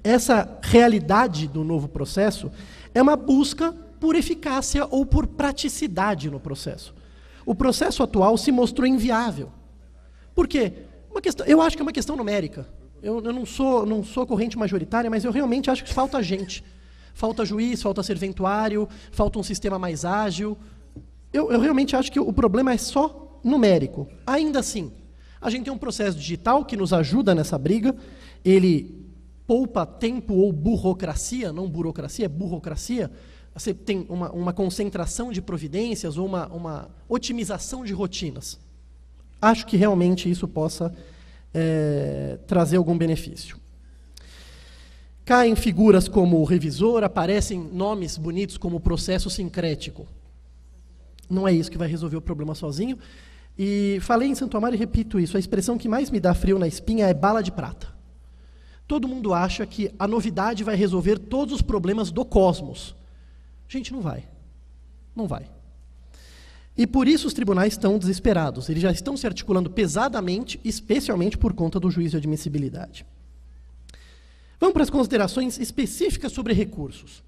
essa realidade do novo processo é uma busca por eficácia ou por praticidade no processo. O processo atual se mostrou inviável. Por quê? Uma questão, eu acho que é uma questão numérica. Eu, eu não, sou, não sou corrente majoritária, mas eu realmente acho que falta gente falta juiz, falta serventuário, falta um sistema mais ágil. Eu, eu realmente acho que o problema é só numérico. Ainda assim, a gente tem um processo digital que nos ajuda nessa briga. Ele poupa tempo ou burocracia, não burocracia, é burocracia. Você tem uma, uma concentração de providências ou uma, uma otimização de rotinas. Acho que realmente isso possa é, trazer algum benefício. Caem figuras como o revisor, aparecem nomes bonitos como processo sincrético. Não é isso que vai resolver o problema sozinho. E falei em Santo Amaro e repito isso: a expressão que mais me dá frio na espinha é bala de prata. Todo mundo acha que a novidade vai resolver todos os problemas do cosmos. Gente, não vai. Não vai. E por isso os tribunais estão desesperados. Eles já estão se articulando pesadamente, especialmente por conta do juiz de admissibilidade. Vamos para as considerações específicas sobre recursos.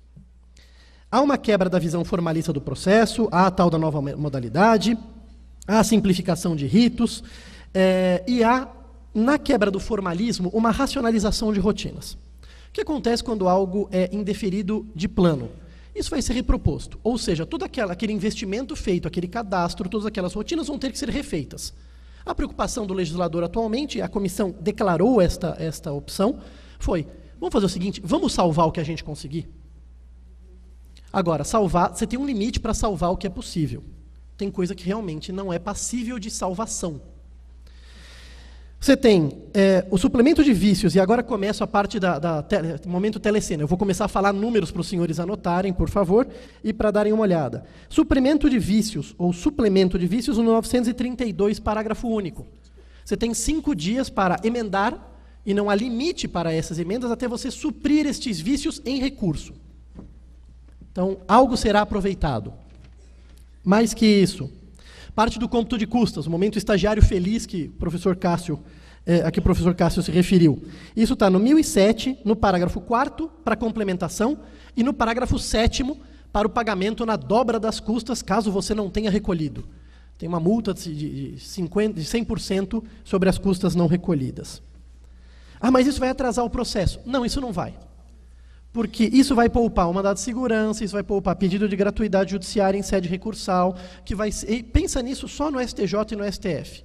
Há uma quebra da visão formalista do processo, há a tal da nova modalidade, há a simplificação de ritos, é, e há, na quebra do formalismo, uma racionalização de rotinas. O que acontece quando algo é indeferido de plano? Isso vai ser reproposto. Ou seja, todo aquela, aquele investimento feito, aquele cadastro, todas aquelas rotinas vão ter que ser refeitas. A preocupação do legislador atualmente, a comissão declarou esta, esta opção, foi Vamos fazer o seguinte: vamos salvar o que a gente conseguir? Agora, salvar, você tem um limite para salvar o que é possível. Tem coisa que realmente não é passível de salvação. Você tem é, o suplemento de vícios, e agora começa a parte da, da tele, momento telecena. Eu vou começar a falar números para os senhores anotarem, por favor, e para darem uma olhada. Suplemento de vícios, ou suplemento de vícios, no 932, parágrafo único. Você tem cinco dias para emendar e não há limite para essas emendas até você suprir estes vícios em recurso. Então, algo será aproveitado. Mais que isso, parte do cômputo de custas, o momento estagiário feliz que o professor Cássio, é, a que o professor Cássio se referiu. Isso está no 1007, no parágrafo 4 para complementação, e no parágrafo 7 para o pagamento na dobra das custas, caso você não tenha recolhido. Tem uma multa de, 50, de 100% sobre as custas não recolhidas. Ah, mas isso vai atrasar o processo. Não, isso não vai. Porque isso vai poupar o mandado de segurança, isso vai poupar pedido de gratuidade judiciária em sede recursal, que vai ser, pensa nisso só no STJ e no STF.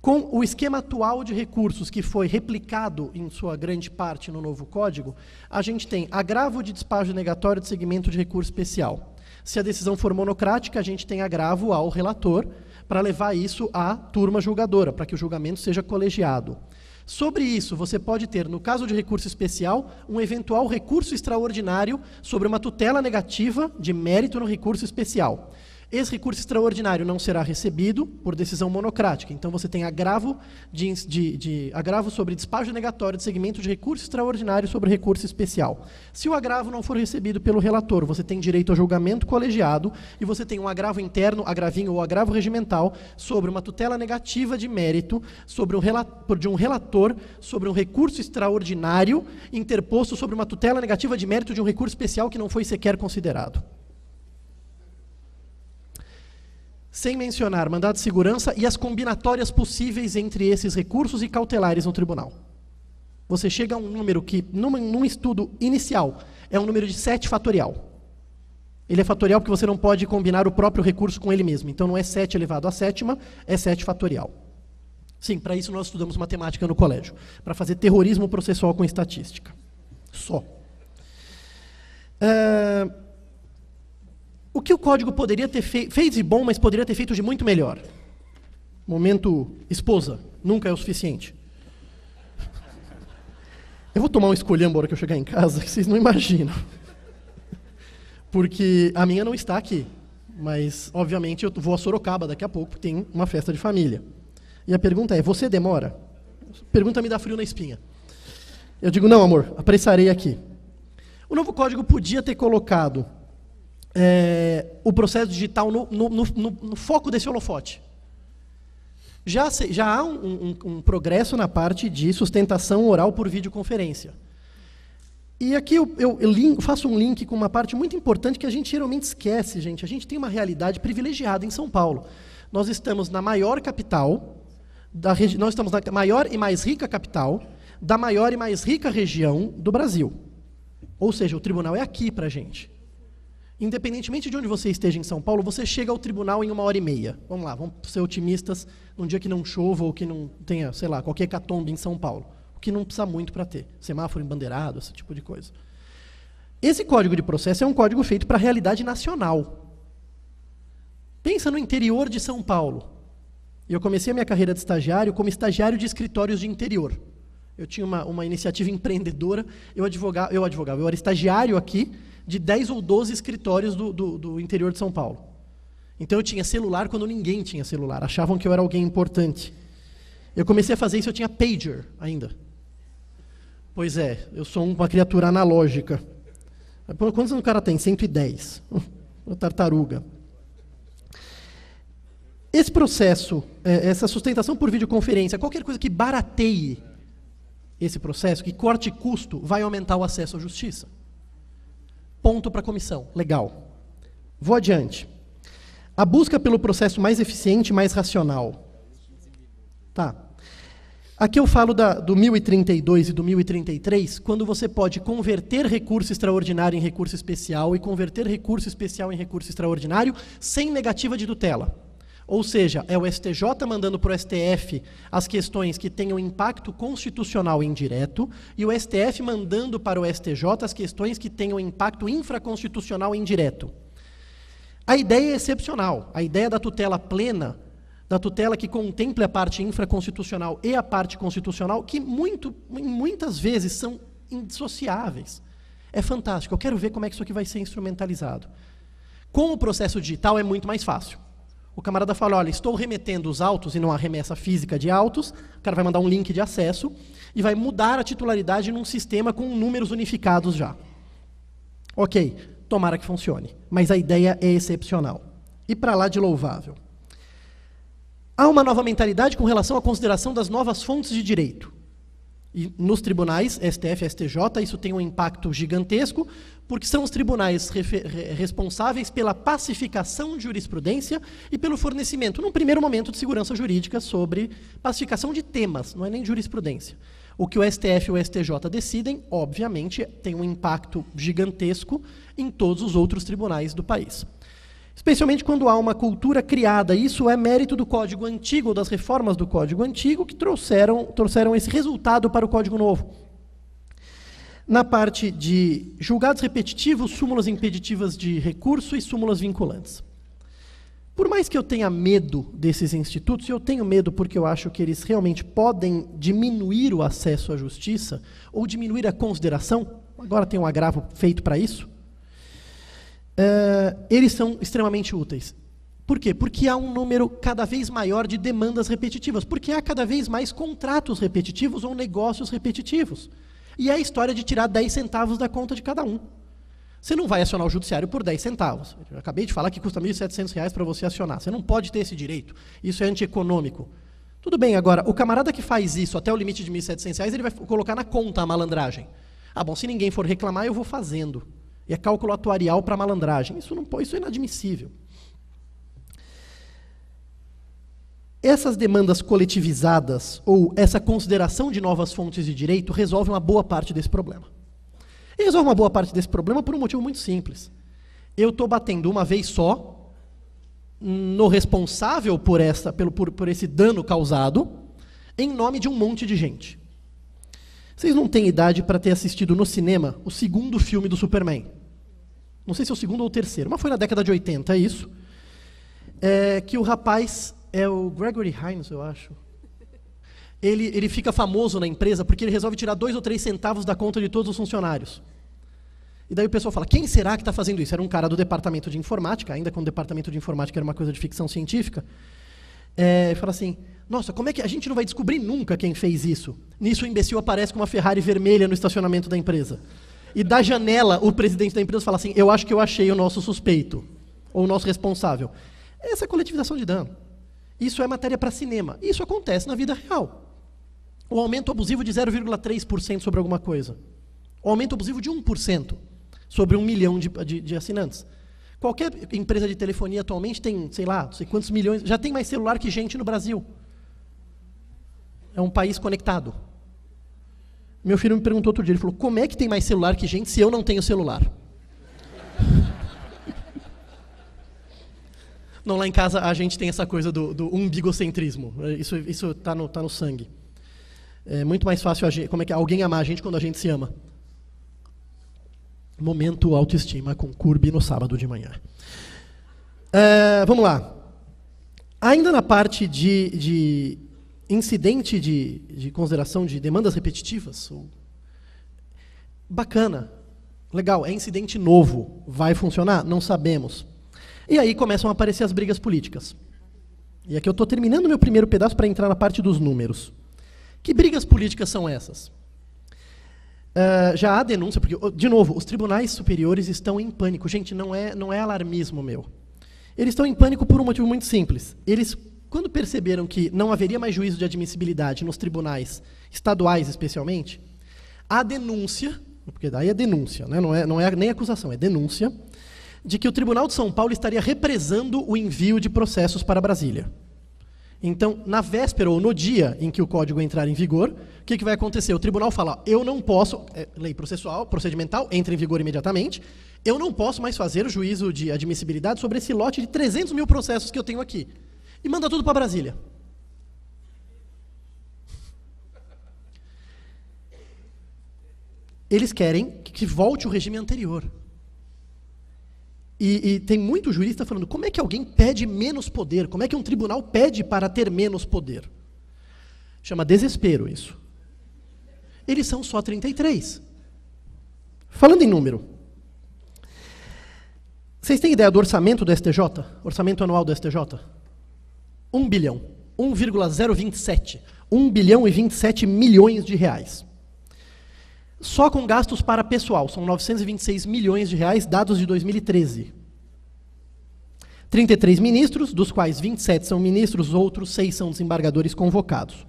Com o esquema atual de recursos que foi replicado em sua grande parte no novo código, a gente tem agravo de despacho negatório de segmento de recurso especial. Se a decisão for monocrática, a gente tem agravo ao relator para levar isso à turma julgadora, para que o julgamento seja colegiado. Sobre isso, você pode ter, no caso de recurso especial, um eventual recurso extraordinário sobre uma tutela negativa de mérito no recurso especial. Esse recurso extraordinário não será recebido por decisão monocrática. Então você tem agravo, de, de, de, agravo sobre despacho negatório de segmento de recurso extraordinário sobre recurso especial. Se o agravo não for recebido pelo relator, você tem direito a julgamento colegiado e você tem um agravo interno, agravinho ou agravo regimental sobre uma tutela negativa de mérito sobre um de um relator sobre um recurso extraordinário interposto sobre uma tutela negativa de mérito de um recurso especial que não foi sequer considerado. sem mencionar mandado de segurança e as combinatórias possíveis entre esses recursos e cautelares no tribunal. Você chega a um número que, num, num estudo inicial, é um número de 7 fatorial. Ele é fatorial porque você não pode combinar o próprio recurso com ele mesmo. Então não é 7 elevado à sétima, é 7 fatorial. Sim, para isso nós estudamos matemática no colégio, para fazer terrorismo processual com estatística. Só. Uh, o que o código poderia ter feito, fez de bom, mas poderia ter feito de muito melhor? Momento esposa, nunca é o suficiente. Eu vou tomar um escolhambo hora que eu chegar em casa, que vocês não imaginam. Porque a minha não está aqui. Mas, obviamente, eu vou a Sorocaba daqui a pouco, tem uma festa de família. E a pergunta é: você demora? Pergunta me dá frio na espinha. Eu digo: não, amor, apressarei aqui. O novo código podia ter colocado é, o processo digital no, no, no, no, foco desse holofote. Já, já há um, um, um progresso na parte de sustentação oral por videoconferência. E aqui eu, eu, eu link, faço um link com uma parte muito importante que a gente geralmente esquece, gente. A gente tem uma realidade privilegiada em São Paulo. Nós estamos na maior capital, da, nós estamos na maior e mais rica capital, da maior e mais rica região do Brasil. Ou seja, o tribunal é aqui para a gente. Independentemente de onde você esteja em São Paulo, você chega ao tribunal em uma hora e meia. Vamos lá, vamos ser otimistas num dia que não chova ou que não tenha, sei lá, qualquer catombe em São Paulo. O que não precisa muito para ter. Semáforo embandeirado, esse tipo de coisa. Esse código de processo é um código feito para a realidade nacional. Pensa no interior de São Paulo. Eu comecei a minha carreira de estagiário como estagiário de escritórios de interior. Eu tinha uma, uma iniciativa empreendedora, eu advogava, eu advogava, eu era estagiário aqui de 10 ou 12 escritórios do, do, do interior de São Paulo. Então eu tinha celular quando ninguém tinha celular, achavam que eu era alguém importante. Eu comecei a fazer isso, eu tinha pager ainda. Pois é, eu sou uma criatura analógica. Quantos o cara tem? 110. Uma tartaruga. Esse processo, é, essa sustentação por videoconferência, qualquer coisa que barateie esse processo que corte custo vai aumentar o acesso à justiça. Ponto para a comissão. Legal. Vou adiante. A busca pelo processo mais eficiente, mais racional. Tá. Aqui eu falo da, do 1032 e do 1033, quando você pode converter recurso extraordinário em recurso especial e converter recurso especial em recurso extraordinário sem negativa de tutela. Ou seja, é o STJ mandando para o STF as questões que tenham impacto constitucional indireto e o STF mandando para o STJ as questões que tenham impacto infraconstitucional indireto. A ideia é excepcional. A ideia da tutela plena, da tutela que contemple a parte infraconstitucional e a parte constitucional, que muito, muitas vezes são indissociáveis. É fantástico. Eu quero ver como é que isso aqui vai ser instrumentalizado. Com o processo digital é muito mais fácil. O camarada fala: olha, estou remetendo os autos e não a remessa física de autos. O cara vai mandar um link de acesso e vai mudar a titularidade num sistema com números unificados já. Ok, tomara que funcione, mas a ideia é excepcional e para lá de louvável. Há uma nova mentalidade com relação à consideração das novas fontes de direito e nos tribunais STF, STJ, isso tem um impacto gigantesco, porque são os tribunais responsáveis pela pacificação de jurisprudência e pelo fornecimento, num primeiro momento, de segurança jurídica sobre pacificação de temas, não é nem jurisprudência. O que o STF e o STJ decidem, obviamente, tem um impacto gigantesco em todos os outros tribunais do país especialmente quando há uma cultura criada. Isso é mérito do Código Antigo, das reformas do Código Antigo, que trouxeram, trouxeram esse resultado para o Código Novo. Na parte de julgados repetitivos, súmulas impeditivas de recurso e súmulas vinculantes. Por mais que eu tenha medo desses institutos, e eu tenho medo porque eu acho que eles realmente podem diminuir o acesso à justiça ou diminuir a consideração, agora tem um agravo feito para isso, uh, eles são extremamente úteis. Por quê? Porque há um número cada vez maior de demandas repetitivas, porque há cada vez mais contratos repetitivos ou negócios repetitivos. E é a história de tirar 10 centavos da conta de cada um. Você não vai acionar o judiciário por 10 centavos. Eu acabei de falar que custa R$ 1.700 para você acionar. Você não pode ter esse direito. Isso é antieconômico. Tudo bem, agora, o camarada que faz isso até o limite de R$ 1.700, ele vai colocar na conta a malandragem. Ah, bom, se ninguém for reclamar, eu vou fazendo. E é cálculo atuarial para malandragem. Isso, não, isso é inadmissível. Essas demandas coletivizadas ou essa consideração de novas fontes de direito resolve uma boa parte desse problema. E resolve uma boa parte desse problema por um motivo muito simples. Eu estou batendo uma vez só no responsável por, essa, pelo, por, por esse dano causado em nome de um monte de gente. Vocês não têm idade para ter assistido no cinema o segundo filme do Superman. Não sei se é o segundo ou o terceiro, mas foi na década de 80, é isso. É, que o rapaz é o Gregory Hines, eu acho. Ele, ele fica famoso na empresa porque ele resolve tirar dois ou três centavos da conta de todos os funcionários. E daí o pessoal fala: quem será que está fazendo isso? Era um cara do departamento de informática, ainda quando o departamento de informática era uma coisa de ficção científica. É, fala assim: nossa, como é que a gente não vai descobrir nunca quem fez isso? Nisso o imbecil aparece com uma Ferrari vermelha no estacionamento da empresa e da janela o presidente da empresa fala assim: Eu acho que eu achei o nosso suspeito, ou o nosso responsável. Essa é coletivização de dano. Isso é matéria para cinema. Isso acontece na vida real. O aumento abusivo de 0,3% sobre alguma coisa. O aumento abusivo de 1% sobre um milhão de, de, de assinantes. Qualquer empresa de telefonia atualmente tem, sei lá, não sei quantos milhões. Já tem mais celular que gente no Brasil. É um país conectado. Meu filho me perguntou outro dia, ele falou: como é que tem mais celular que gente se eu não tenho celular? não, lá em casa a gente tem essa coisa do, do umbigocentrismo. Isso está isso tá no, tá no sangue. É muito mais fácil gente, como é que é, alguém amar a gente quando a gente se ama. Momento autoestima com Curbi no sábado de manhã. É, vamos lá. Ainda na parte de, de incidente de, de consideração de demandas repetitivas, bacana, legal, é incidente novo, vai funcionar? Não sabemos. E aí começam a aparecer as brigas políticas. E aqui eu estou terminando meu primeiro pedaço para entrar na parte dos números. Que brigas políticas são essas? Uh, já há denúncia, porque, de novo, os tribunais superiores estão em pânico. Gente, não é, não é alarmismo meu. Eles estão em pânico por um motivo muito simples. Eles quando perceberam que não haveria mais juízo de admissibilidade nos tribunais estaduais, especialmente, a denúncia, porque daí é denúncia, né? não, é, não é nem acusação, é denúncia, de que o Tribunal de São Paulo estaria represando o envio de processos para Brasília. Então, na véspera ou no dia em que o código entrar em vigor, o que, que vai acontecer? O tribunal fala: eu não posso, é, lei processual, procedimental, entra em vigor imediatamente, eu não posso mais fazer o juízo de admissibilidade sobre esse lote de 300 mil processos que eu tenho aqui e manda tudo para Brasília. Eles querem que volte o regime anterior. E, e, tem muito jurista falando: como é que alguém pede menos poder? Como é que um tribunal pede para ter menos poder? Chama desespero isso. Eles são só 33. Falando em número. Vocês têm ideia do orçamento do STJ? Orçamento anual do STJ? 1 bilhão, 1,027, 1 bilhão e 27 milhões de reais. Só com gastos para pessoal, são 926 milhões de reais, dados de 2013. 33 ministros, dos quais 27 são ministros, outros 6 são desembargadores convocados.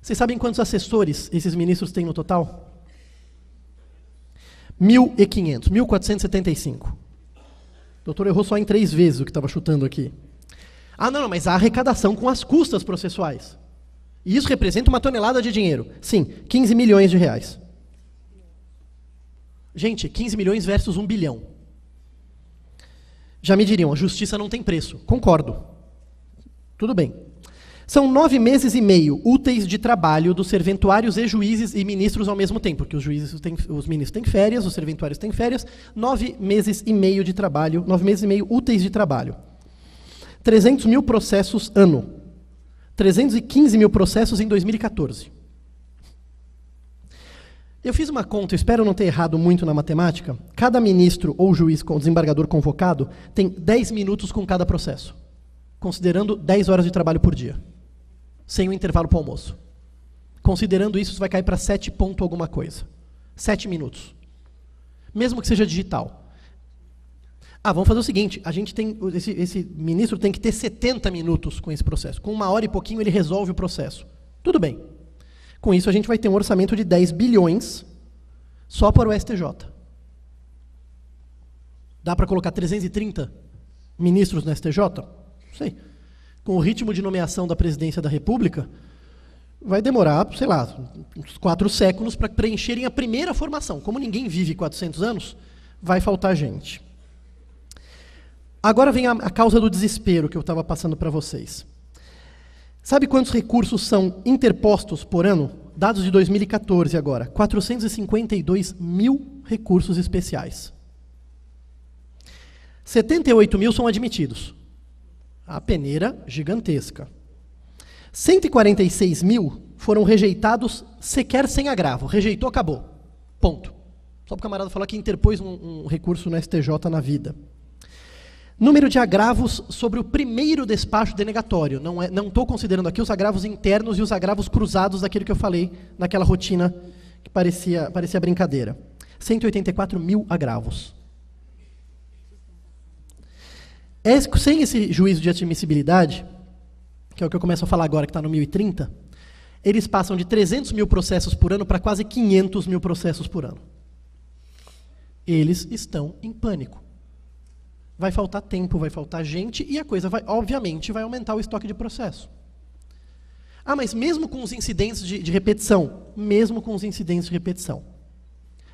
Vocês sabem quantos assessores esses ministros têm no total? 1.500, 1.475. O doutor errou só em três vezes o que estava chutando aqui. Ah, não, mas há arrecadação com as custas processuais. E isso representa uma tonelada de dinheiro. Sim, 15 milhões de reais. Gente, 15 milhões versus 1 bilhão. Já me diriam, a justiça não tem preço. Concordo. Tudo bem. São nove meses e meio úteis de trabalho dos serventuários e juízes e ministros ao mesmo tempo, porque os juízes têm, os ministros têm férias, os serventuários têm férias. Nove meses e meio de trabalho, nove meses e meio úteis de trabalho. 300 mil processos ano. 315 mil processos em 2014. Eu fiz uma conta, espero não ter errado muito na matemática. Cada ministro ou juiz ou desembargador convocado tem 10 minutos com cada processo, considerando 10 horas de trabalho por dia, sem o um intervalo para o almoço. Considerando isso, isso vai cair para 7 ponto alguma coisa. 7 minutos. Mesmo que seja digital. Ah, vamos fazer o seguinte: a gente tem. Esse, esse ministro tem que ter 70 minutos com esse processo. Com uma hora e pouquinho ele resolve o processo. Tudo bem. Com isso, a gente vai ter um orçamento de 10 bilhões só para o STJ. Dá para colocar 330 ministros no STJ? Não sei. Com o ritmo de nomeação da presidência da República, vai demorar, sei lá, uns quatro séculos para preencherem a primeira formação. Como ninguém vive 400 anos, vai faltar gente. Agora vem a, a causa do desespero que eu estava passando para vocês. Sabe quantos recursos são interpostos por ano? Dados de 2014 agora, 452 mil recursos especiais. 78 mil são admitidos. A peneira gigantesca. 146 mil foram rejeitados sequer sem agravo. Rejeitou, acabou. Ponto. Só para o camarada falar que interpôs um, um recurso no STJ na vida. Número de agravos sobre o primeiro despacho denegatório. Não estou é, considerando aqui os agravos internos e os agravos cruzados daquilo que eu falei naquela rotina que parecia, parecia brincadeira. 184 mil agravos. É, sem esse juízo de admissibilidade, que é o que eu começo a falar agora, que está no 1030, eles passam de 300 mil processos por ano para quase 500 mil processos por ano. Eles estão em pânico vai faltar tempo, vai faltar gente e a coisa vai, obviamente, vai aumentar o estoque de processo. Ah, mas mesmo com os incidentes de, de repetição, mesmo com os incidentes de repetição.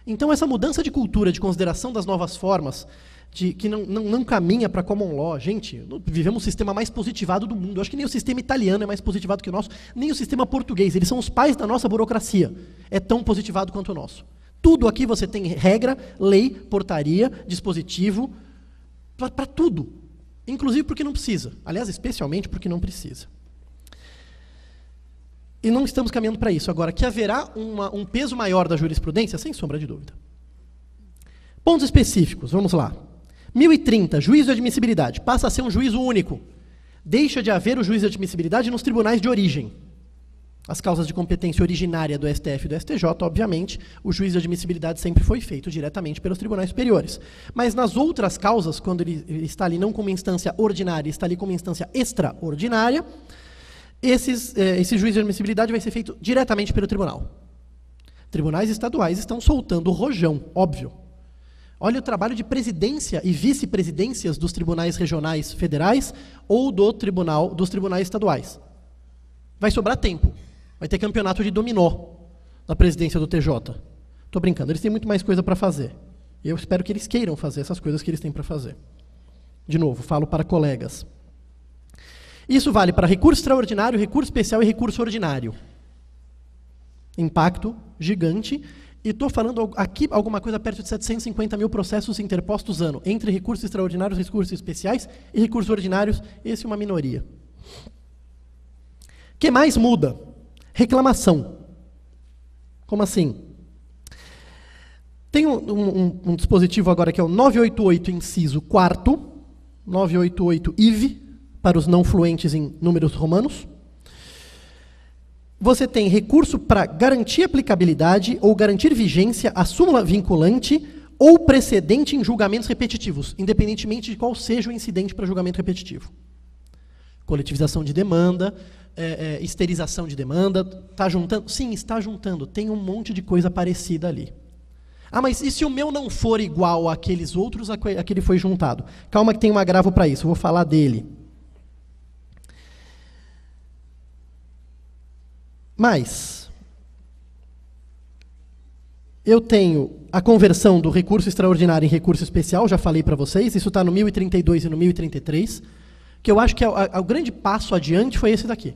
Então essa mudança de cultura, de consideração das novas formas, de, que não, não, não caminha para common law. Gente, vivemos o sistema mais positivado do mundo. Eu acho que nem o sistema italiano é mais positivado que o nosso, nem o sistema português. Eles são os pais da nossa burocracia. É tão positivado quanto o nosso. Tudo aqui você tem regra, lei, portaria, dispositivo, para tudo, inclusive porque não precisa. Aliás, especialmente porque não precisa. E não estamos caminhando para isso. Agora, que haverá uma, um peso maior da jurisprudência, sem sombra de dúvida. Pontos específicos, vamos lá. 1030, juízo de admissibilidade, passa a ser um juízo único. Deixa de haver o juízo de admissibilidade nos tribunais de origem. As causas de competência originária do STF e do STJ, obviamente, o juiz de admissibilidade sempre foi feito diretamente pelos tribunais superiores. Mas nas outras causas, quando ele está ali não como instância ordinária, está ali como instância extraordinária, esses, eh, esse juiz de admissibilidade vai ser feito diretamente pelo tribunal. Tribunais estaduais estão soltando o rojão, óbvio. Olha o trabalho de presidência e vice-presidências dos tribunais regionais federais ou do tribunal dos tribunais estaduais. Vai sobrar tempo. Vai ter campeonato de dominó na presidência do TJ. Estou brincando, eles têm muito mais coisa para fazer. Eu espero que eles queiram fazer essas coisas que eles têm para fazer. De novo, falo para colegas. Isso vale para recurso extraordinário, recurso especial e recurso ordinário. Impacto gigante. E estou falando aqui alguma coisa perto de 750 mil processos interpostos ano, entre recursos extraordinários, recursos especiais e recursos ordinários. Esse é uma minoria. O que mais muda? reclamação. Como assim? Tem um, um, um dispositivo agora que é o 988, inciso 4, 988 IV, para os não fluentes em números romanos. Você tem recurso para garantir aplicabilidade ou garantir vigência à súmula vinculante ou precedente em julgamentos repetitivos, independentemente de qual seja o incidente para julgamento repetitivo. Coletivização de demanda, é, é, esterização de demanda. Está juntando? Sim, está juntando. Tem um monte de coisa parecida ali. Ah, mas e se o meu não for igual àqueles outros, aquele foi juntado? Calma que tem um agravo para isso, eu vou falar dele. Mas, eu tenho a conversão do recurso extraordinário em recurso especial, já falei para vocês, isso está no 1032 e no 1033, que eu acho que a, é a, o grande passo adiante foi esse daqui.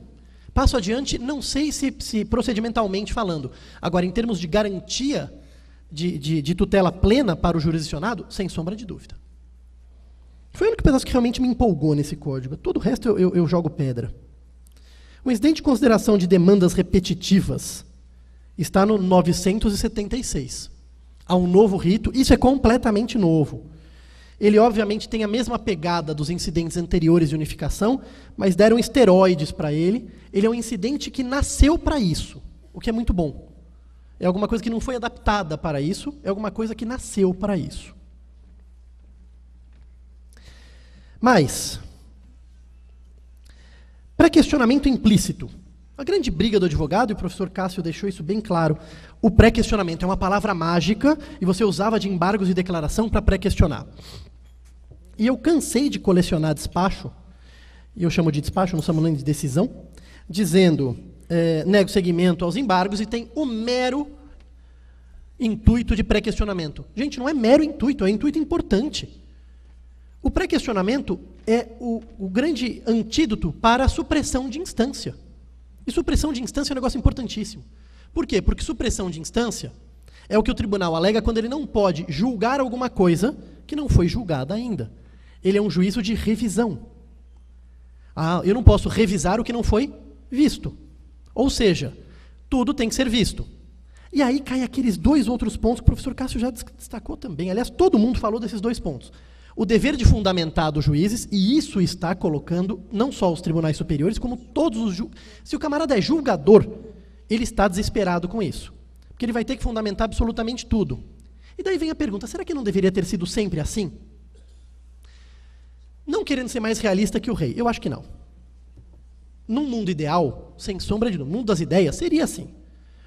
Passo adiante, não sei se, se procedimentalmente falando. Agora, em termos de garantia de, de, de, tutela plena para o jurisdicionado, sem sombra de dúvida. Foi o único pedaço que realmente me empolgou nesse código. Todo o resto eu, eu, eu jogo pedra. O incidente de consideração de demandas repetitivas está no 976. Há um novo rito, isso é completamente novo. Ele, obviamente, tem a mesma pegada dos incidentes anteriores de unificação, mas deram esteroides para ele. Ele é um incidente que nasceu para isso, o que é muito bom. É alguma coisa que não foi adaptada para isso, é alguma coisa que nasceu para isso. Mas, pré-questionamento implícito. A grande briga do advogado, e o professor Cássio deixou isso bem claro, o pré-questionamento é uma palavra mágica e você usava de embargos e declaração para pré-questionar. E eu cansei de colecionar despacho, e eu chamo de despacho, não chamamos nem de decisão, dizendo, é, nego seguimento aos embargos e tem o mero intuito de pré-questionamento. Gente, não é mero intuito, é intuito importante. O pré-questionamento é o, o grande antídoto para a supressão de instância. E supressão de instância é um negócio importantíssimo. Por quê? Porque supressão de instância é o que o tribunal alega quando ele não pode julgar alguma coisa que não foi julgada ainda. Ele é um juízo de revisão. Ah, eu não posso revisar o que não foi visto. Ou seja, tudo tem que ser visto. E aí cai aqueles dois outros pontos que o professor Cássio já destacou também. Aliás, todo mundo falou desses dois pontos o dever de fundamentar dos juízes, e isso está colocando não só os tribunais superiores, como todos os. Ju... Se o camarada é julgador, ele está desesperado com isso. Porque ele vai ter que fundamentar absolutamente tudo. E daí vem a pergunta: será que não deveria ter sido sempre assim? Não querendo ser mais realista que o rei, eu acho que não. Num mundo ideal, sem sombra de dúvida, no mundo das ideias, seria assim.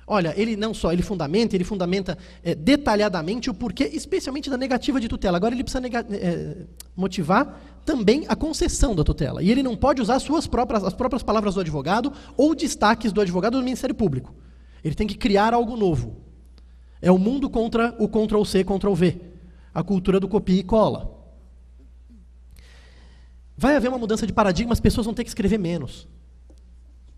Olha, ele não só ele fundamenta, ele fundamenta é, detalhadamente o porquê, especialmente da negativa de tutela. Agora ele precisa é, motivar também a concessão da tutela. E ele não pode usar suas próprias, as próprias palavras do advogado ou destaques do advogado do Ministério Público. Ele tem que criar algo novo. É o mundo contra o Ctrl C, Ctrl V. A cultura do copia e cola. Vai haver uma mudança de paradigma, as pessoas vão ter que escrever menos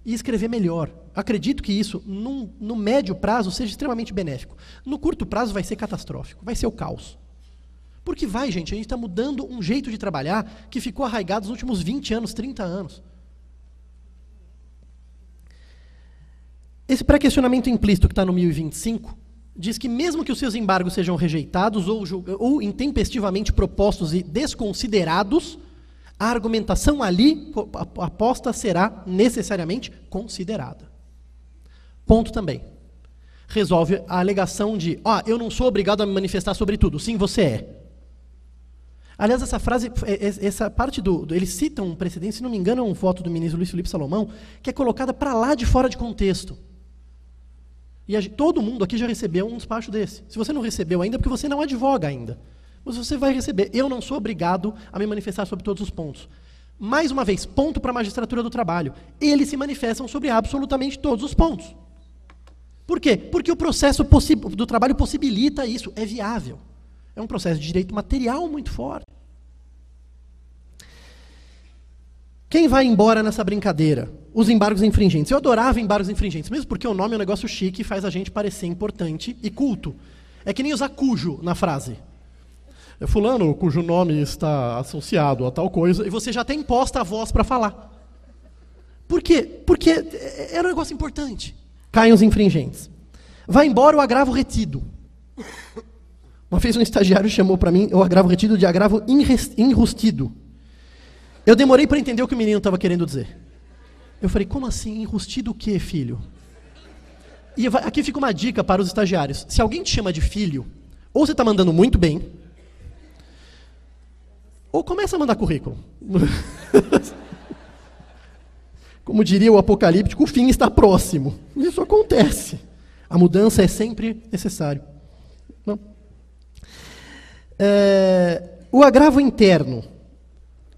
e escrever melhor. Acredito que isso, num, no médio prazo, seja extremamente benéfico. No curto prazo, vai ser catastrófico, vai ser o caos. Porque vai, gente, a gente está mudando um jeito de trabalhar que ficou arraigado nos últimos 20 anos, 30 anos. Esse pré-questionamento implícito que está no 1025 diz que, mesmo que os seus embargos sejam rejeitados ou, ou intempestivamente propostos e desconsiderados, a argumentação ali aposta será necessariamente considerada. Ponto também. Resolve a alegação de, ah, eu não sou obrigado a me manifestar sobre tudo. Sim, você é. Aliás, essa frase, é, é, essa parte do, do eles citam um precedente, se não me engano, é um voto do ministro Luiz Felipe Salomão, que é colocada para lá de fora de contexto. E a, todo mundo aqui já recebeu um despacho desse. Se você não recebeu ainda, é porque você não advoga ainda mas você vai receber. Eu não sou obrigado a me manifestar sobre todos os pontos. Mais uma vez, ponto para a magistratura do trabalho. Eles se manifestam sobre absolutamente todos os pontos. Por quê? Porque o processo do trabalho possibilita isso, é viável. É um processo de direito material muito forte. Quem vai embora nessa brincadeira? Os embargos infringentes. Eu adorava embargos infringentes, mesmo porque o nome é um negócio chique e faz a gente parecer importante e culto. É que nem usar cujo na frase. É fulano cujo nome está associado a tal coisa, e você já até imposta a voz para falar. Por quê? Porque era é, é um negócio importante. Caem os infringentes. Vai embora o agravo retido. Uma vez um estagiário chamou para mim o agravo retido de agravo enrustido. Eu demorei para entender o que o menino estava querendo dizer. Eu falei, como assim? Enrustido o quê, filho? E aqui fica uma dica para os estagiários. Se alguém te chama de filho, ou você está mandando muito bem, ou começa a mandar currículo. Como diria o apocalíptico, o fim está próximo. Isso acontece. A mudança é sempre necessário. É, o agravo interno,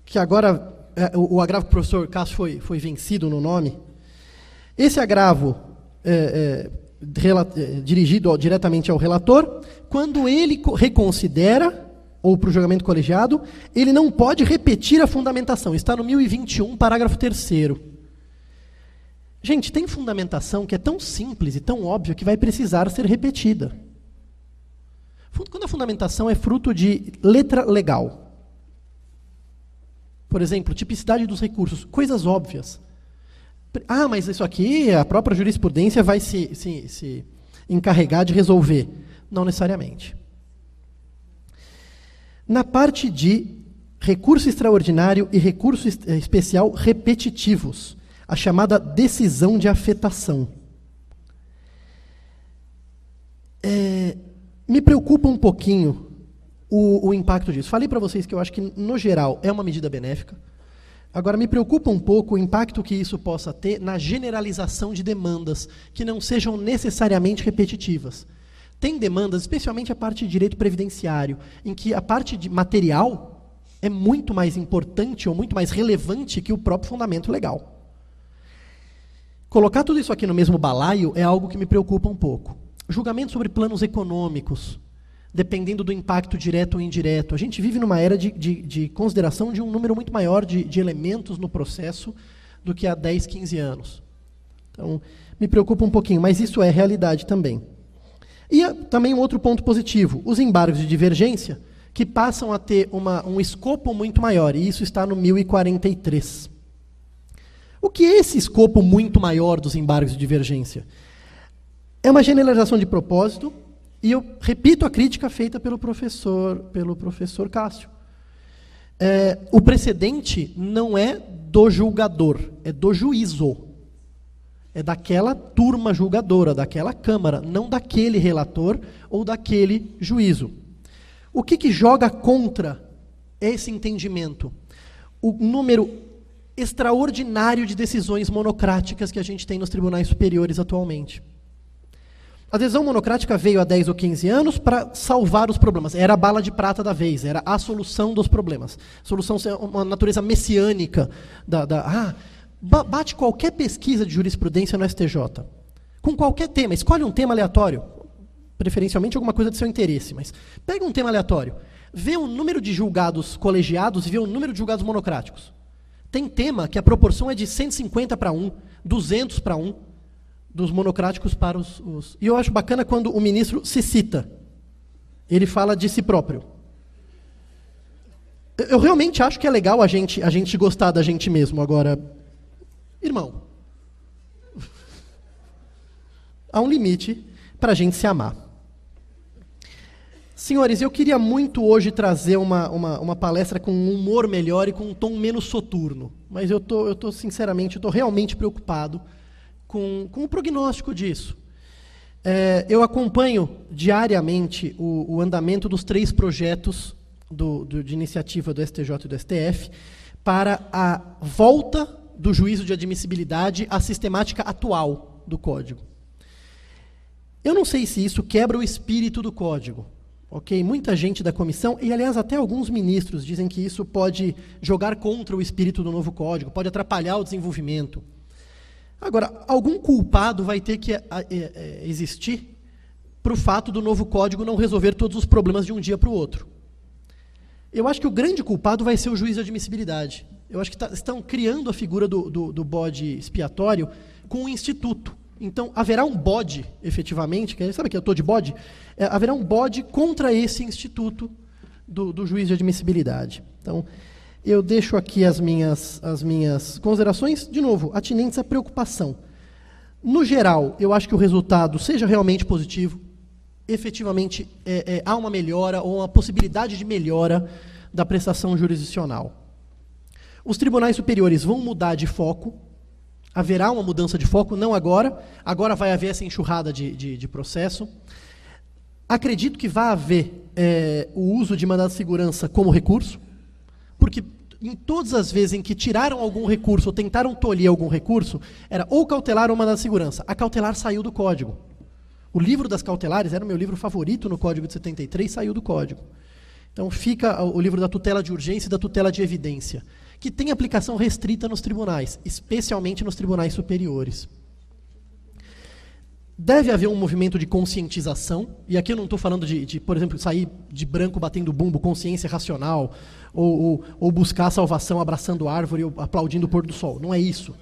que agora é, o, o, agravo que o professor Castro foi, foi vencido no nome, esse agravo é, é, é dirigido ao, diretamente ao relator, quando ele reconsidera ou para o julgamento colegiado, ele não pode repetir a fundamentação. Está no 1021, parágrafo 3. Gente, tem fundamentação que é tão simples e tão óbvia que vai precisar ser repetida. Quando a fundamentação é fruto de letra legal, por exemplo, tipicidade dos recursos, coisas óbvias. Ah, mas isso aqui a própria jurisprudência vai se, se, se encarregar de resolver. Não necessariamente. Na parte de recurso extraordinário e recurso eh, especial repetitivos, a chamada decisão de afetação. É, me preocupa um pouquinho o, o impacto disso. Falei para vocês que eu acho que, no geral, é uma medida benéfica. Agora, me preocupa um pouco o impacto que isso possa ter na generalização de demandas que não sejam necessariamente repetitivas. Tem demandas, especialmente a parte de direito previdenciário, em que a parte material é muito mais importante ou muito mais relevante que o próprio fundamento legal. Colocar tudo isso aqui no mesmo balaio é algo que me preocupa um pouco. Julgamento sobre planos econômicos, dependendo do impacto direto ou indireto. A gente vive numa era de, de, de consideração de um número muito maior de, de elementos no processo do que há 10, 15 anos. Então, me preocupa um pouquinho, mas isso é realidade também. E é também um outro ponto positivo, os embargos de divergência, que passam a ter uma, um escopo muito maior, e isso está no 1043. O que é esse escopo muito maior dos embargos de divergência? É uma generalização de propósito, e eu repito a crítica feita pelo professor, pelo professor Cássio. É, o precedente não é do julgador, é do juízo. É daquela turma julgadora, daquela Câmara, não daquele relator ou daquele juízo. O que, que joga contra esse entendimento? O número extraordinário de decisões monocráticas que a gente tem nos tribunais superiores atualmente. A decisão monocrática veio há 10 ou 15 anos para salvar os problemas. Era a bala de prata da vez, era a solução dos problemas. solução, é uma natureza messiânica da, da ah, Bate qualquer pesquisa de jurisprudência no STJ. Com qualquer tema, escolhe um tema aleatório, preferencialmente alguma coisa de seu interesse, mas pega um tema aleatório, vê o número de julgados colegiados e vê o número de julgados monocráticos. Tem tema que a proporção é de 150 para 1, 200 para 1, dos monocráticos para os, os. E eu acho bacana quando o ministro se cita. Ele fala de si próprio. Eu realmente acho que é legal a gente, a gente gostar da gente mesmo. Agora, Irmão, há um limite para a gente se amar. Senhores, eu queria muito hoje trazer uma, uma, uma, palestra com um humor melhor e com um tom menos soturno. Mas eu tô, eu tô sinceramente, eu tô realmente preocupado com, com o prognóstico disso. É, eu acompanho diariamente o, o, andamento dos três projetos do, do, de iniciativa do STJ e do STF para a volta do juízo de admissibilidade à sistemática atual do código. Eu não sei se isso quebra o espírito do código. Ok, muita gente da comissão e aliás até alguns ministros dizem que isso pode jogar contra o espírito do novo código, pode atrapalhar o desenvolvimento. Agora, algum culpado vai ter que eh, eh, eh, existir para o fato do novo código não resolver todos os problemas de um dia para o outro. Eu acho que o grande culpado vai ser o juiz de admissibilidade, eu acho que tá, estão criando a figura do, do, do bode expiatório com o um instituto. Então, haverá um bode, efetivamente, que é, sabe que é? eu estou de bode? É, haverá um bode contra esse instituto do, do juiz de admissibilidade. Então, eu deixo aqui as minhas, as minhas considerações, de novo, atinentes à preocupação. No geral, eu acho que o resultado seja realmente positivo, efetivamente é, é, há uma melhora ou uma possibilidade de melhora da prestação jurisdicional. Os tribunais superiores vão mudar de foco, haverá uma mudança de foco, não agora, agora vai haver essa enxurrada de, de, de processo. Acredito que vai haver é, o uso de mandado de segurança como recurso, porque em todas as vezes em que tiraram algum recurso ou tentaram tolher algum recurso, era ou cautelar ou mandado de segurança. A cautelar saiu do código. O livro das cautelares era o meu livro favorito no Código de 73, saiu do código. Então fica o livro da tutela de urgência e da tutela de evidência que tem aplicação restrita nos tribunais, especialmente nos tribunais superiores. Deve haver um movimento de conscientização, e aqui eu não estou falando de, de, por exemplo, sair de branco batendo bumbo, consciência racional, ou, ou, ou buscar salvação abraçando árvore ou aplaudindo o pôr do sol. Não é isso.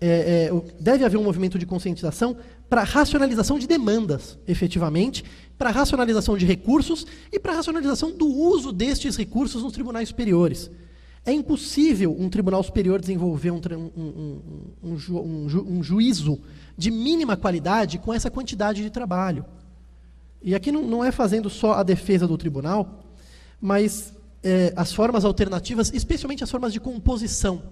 É, é, deve haver um movimento de conscientização para racionalização de demandas, efetivamente, para racionalização de recursos e para racionalização do uso destes recursos nos tribunais superiores. É impossível um tribunal superior desenvolver um, um, um, ju, ju, um, juízo de mínima qualidade com essa quantidade de trabalho. E aqui não, não é fazendo só a defesa do tribunal, mas é, as formas alternativas, especialmente as formas de composição.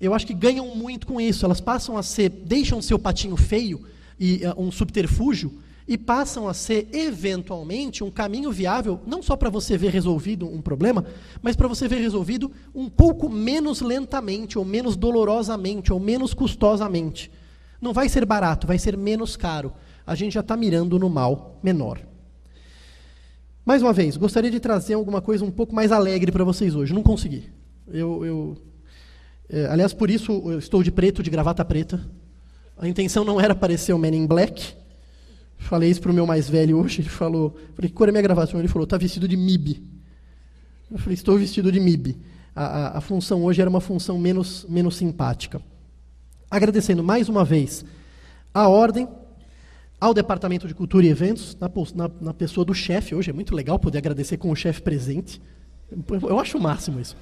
Eu acho que ganham muito com isso. Elas passam a ser, deixam seu patinho feio e uh, um subterfúgio e passam a ser, eventualmente, um caminho viável, não só para você ver resolvido um problema, mas para você ver resolvido um pouco menos lentamente, ou menos dolorosamente, ou menos custosamente. Não vai ser barato, vai ser menos caro. A gente já está mirando no mal menor. Mais uma vez, gostaria de trazer alguma coisa um pouco mais alegre para vocês hoje. Não consegui. Eu, eu é, aliás, por isso eu estou de preto, de gravata preta. A intenção não era parecer o Man in Black Falei isso pro meu mais velho hoje, ele falou, falei, que cor é minha gravação? Ele falou, tá vestido de MIB. Eu falei, estou vestido de MIB. A, a, a função hoje era uma função menos, menos simpática. Agradecendo mais uma vez à Ordem, ao Departamento de Cultura e Eventos, na, na, na pessoa do chefe. Hoje é muito legal poder agradecer com o chefe presente. Eu acho o máximo isso.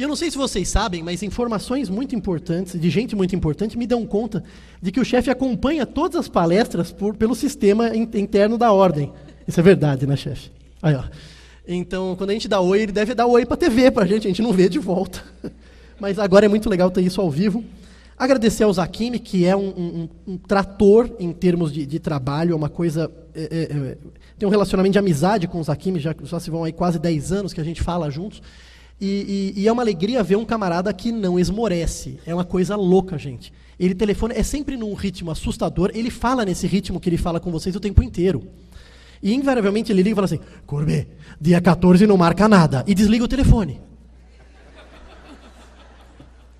E eu não sei se vocês sabem, mas informações muito importantes, de gente muito importante, me dão conta de que o chefe acompanha todas as palestras por, pelo sistema in, interno da ordem. Isso é verdade, né, chefe? Aí, ó. Então, quando a gente dá oi, ele deve dar oi para a TV, para a gente, a gente não vê de volta. Mas agora é muito legal ter isso ao vivo. Agradecer ao Zakimi, que é um, um, um trator em termos de, de trabalho, é uma coisa. É, é, é, tem um relacionamento de amizade com o Zakimi, já, já se vão aí quase 10 anos que a gente fala juntos. E, e, e, é uma alegria ver um camarada que não esmorece. É uma coisa louca, gente. Ele telefona, é sempre num ritmo assustador. Ele fala nesse ritmo que ele fala com vocês o tempo inteiro. E invariavelmente ele liga e fala assim: Courbet, dia 14 não marca nada. E desliga o telefone.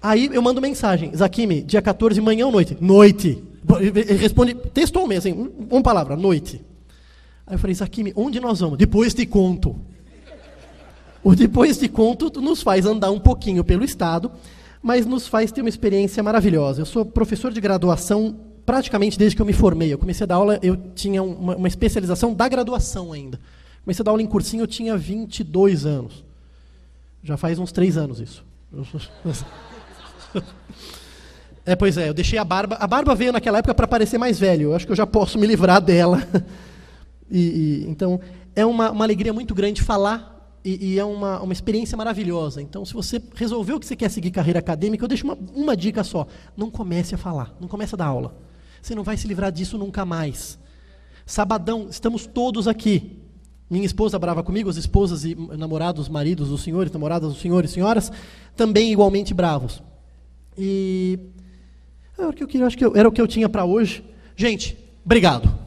Aí eu mando mensagem: Zakimi, dia 14, manhã ou noite? Noite. Ele responde textualmente, assim, uma palavra: noite. Aí eu falei: Zakimi, onde nós vamos? Depois te conto. O Depois de Conto nos faz andar um pouquinho pelo Estado, mas nos faz ter uma experiência maravilhosa. Eu sou professor de graduação praticamente desde que eu me formei. Eu comecei a dar aula, eu tinha uma, uma especialização da graduação ainda. Comecei a dar aula em cursinho, eu tinha 22 anos. Já faz uns três anos isso. É, pois é, eu deixei a barba. A barba veio naquela época para parecer mais velho. Eu acho que eu já posso me livrar dela. E, e, então, é uma, uma alegria muito grande falar e, e, é uma, uma experiência maravilhosa. Então, se você resolveu que você quer seguir carreira acadêmica, eu deixo uma, uma dica só: não comece a falar, não comece a dar aula. Você não vai se livrar disso nunca mais. Sabadão, estamos todos aqui. Minha esposa brava comigo, as esposas e namorados, maridos dos senhores, namoradas dos senhores, senhoras, também igualmente bravos. E era é o que eu queria, acho que eu, era o que eu tinha para hoje. Gente, obrigado.